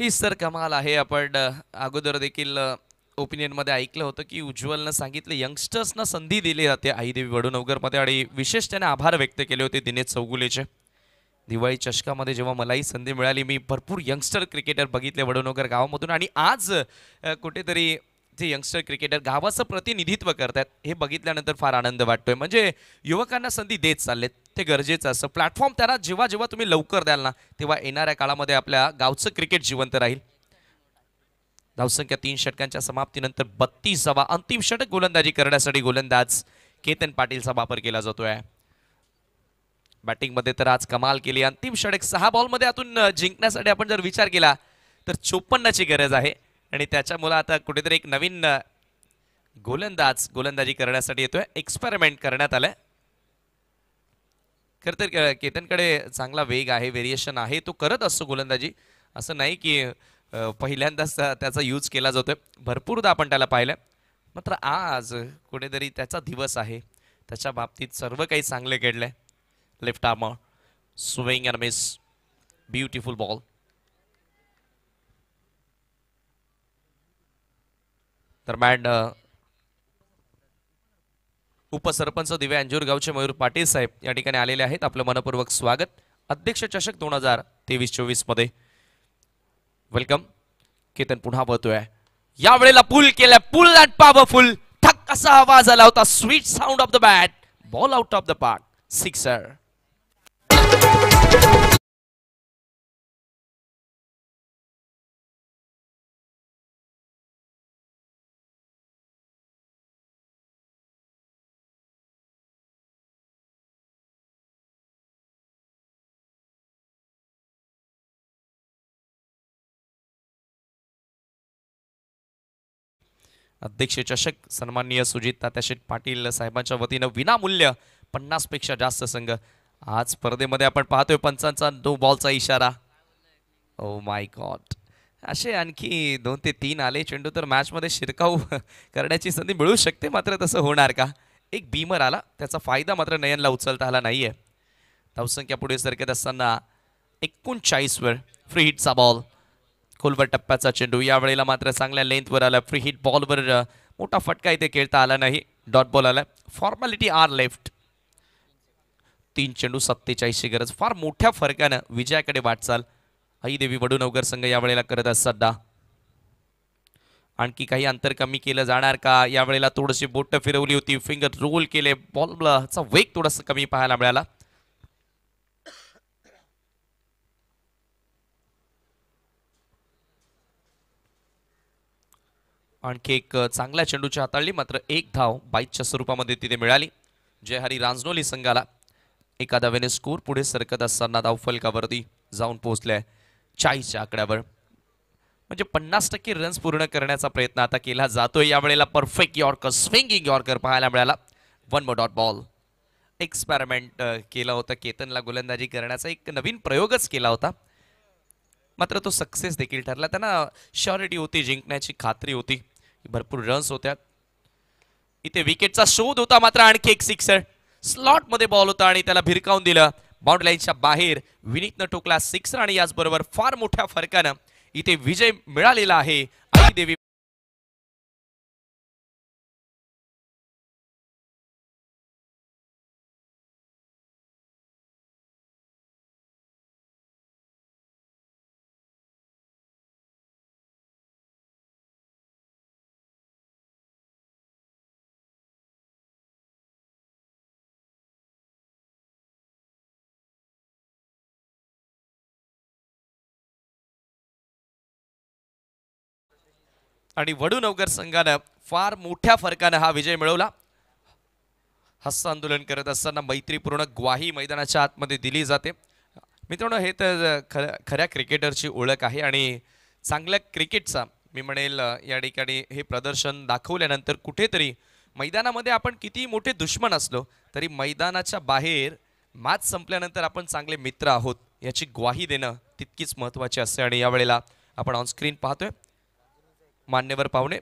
ही सर कमाल आहे आपण अगोदर देखील
ओपिनियनमध्ये ऐकलं होतं की उज्ज्वलनं सांगितलं यंगस्टर्सना संधी दिली जाते आईदेवी वडूनगरमध्ये आणि विशेष त्याने आभार व्यक्त केले होते दिनेश चौगुलेचे दिवाळी चषकामध्ये जेव्हा मलाही संधी मिळाली मी भरपूर यंगस्टर क्रिकेटर बघितले वडूनगर गावामधून आणि आज कुठेतरी जे यंगस्टर क्रिकेटर गावाचं प्रतिनिधित्व करतात हे बघितल्यानंतर फार आनंद वाटतोय म्हणजे युवकांना संधी देत चाललेत ते गरजेचं असं प्लॅटफॉर्म त्यांना जेव्हा जेव्हा तुम्ही लवकर द्याल ना तेव्हा येणाऱ्या काळामध्ये आपल्या गावचं क्रिकेट जिवंत राहील धावसंख्या तीन षटकांच्या समाप्तीनंतर बत्तीस अंतिम षटक गोलंदाजी करण्यासाठी गोलंदाज केतन पाटीलचा वापर केला जातोय बॅटिंगमध्ये तर आज कमाल केली अंतिम षटक सहा बॉलमध्ये आतून जिंकण्यासाठी आपण जर विचार केला तर चोपन्नाची गरज आहे आणि त्याच्यामुळं आता कुठेतरी एक नवीन गोलंदाज गोलंदाजी करण्यासाठी येतोय एक्सपेरिमेंट करण्यात आलं खर तर केतनकडे चांगला वेग आहे व्हेरिएशन आहे तो करत असतो गोलंदाजी असं नाही की पहिल्यांदाच त्याचा यूज केला जातोय भरपूरदा आपण त्याला पाहिलं मात्र आज कुठेतरी त्याचा दिवस आहे त्याच्या बाबतीत सर्व काही चांगले घडलं left arm swing and miss beautiful ball तर दरम्यान उपसरपंच दिव्या अंजूरगावचे मयूर पाटील साहेब या ठिकाणी आलेले आहेत आपलं मनपूर्वक स्वागत अध्यक्ष चषक दोन हजार तेवीस चोवीस मध्ये वेलकम केतन पुन्हा बोलतोय यावेळेला पूल केला पूल अँड पावरफुल थक्क असा आवाज आला होता sweet sound of the bat ball out
of the park sixer
अध्यक्ष चषक सन्माननीय सुजित तात्याशेट पाटील साहेबांच्या वतीनं विनामूल्य
पन्नासपेक्षा जास्त संघ आज स्पर्धेमध्ये आपण पाहतोय पंचांचा दो बॉलचा इशारा ओ माय गॉड असे आणखी दोन ते तीन आले चेंडू तर मॅचमध्ये शिरकाव करण्याची संधी मिळू शकते मात्र तसं होणार का एक बीमर आला त्याचा फायदा मात्र नयनला उचलता आला नाही आहे धावसंख्या पुढे सरकत असताना एकोणचाळीस वेळ फ्री हिटचा बॉल खोलवर टप्प्याचा चेंडू यावेळेला मात्र चांगल्या लेंथवर आला फ्री हिट बॉलवर मोठा फटका इथे खेळता आला नाही डॉट बॉल आला फॉर्मॅलिटी आर लेफ्ट तीन चेंडू सत्तेचाळीसची गरज फार मोठ्या फरकानं विजयाकडे वाटचाल आई देवी नवकर संघ यावेळेला करत असतात सध्या आणखी काही अंतर कमी केलं जाणार का यावेळेला थोडीशी बोट फिरवली होती फिंगर रोल केले बॉलचा वेग थोडासा कमी पाहायला मिळाला आणखी एक चांगल्या चेंडूची हाताळली मात्र एक धाव बाईकच्या स्वरूपामध्ये तिथे मिळाली जयहरी रांजनोली संघाला एका धावेने स्कोर पुढे सरकत असताना धावफलकावरती जाऊन पोहोचल्या चाळीसच्या आकड्यावर म्हणजे पन्नास टक्के रन्स पूर्ण करण्याचा प्रयत्न आता केला जातोय यावेळेला परफेक्ट यॉर्कर स्विंगिंग यॉर्कर पाहायला मिळाला one more dot ball experiment केला होता केतनला गोलंदाजी करण्याचा एक नवीन प्रयोगच केला होता मात्र तो सक्सेस देखील ठरला त्यांना श्योरिटी होती जिंकण्याची खात्री होती भरपूर रन्स होत्या इथे विकेटचा शोध होता मात्र आणखी एक सिक्सर स्लॉट मध्ये बॉल होता आणि त्याला भिरकावून दिलं बाउंड्री लाईनच्या बाहेर विनीतनं टोकला सिक्सर आणि याचबरोबर
फार मोठ्या फरकानं इथे विजय मिळालेला आहे आई देवी आणि वडू नवगर
संघानं फार मोठ्या फरकानं हा विजय मिळवला हस्त आंदोलन करत
असताना मैत्रीपूर्ण ग्वाही मैदानाच्या आतमध्ये दिली जाते मित्रांनो हे तर खऱ्या क्रिकेटरची ओळख आहे आणि चांगल्या क्रिकेटचा मी म्हणेल या ठिकाणी हे प्रदर्शन दाखवल्यानंतर कुठेतरी मैदानामध्ये आपण किती मोठे दुश्मन असलो तरी मैदानाच्या बाहेर मॅच संपल्यानंतर आपण चांगले मित्र आहोत याची ग्वाही देणं तितकीच
महत्त्वाची असते आणि यावेळेला आपण ऑनस्क्रीन पाहतोय मान्यवर पाहुणे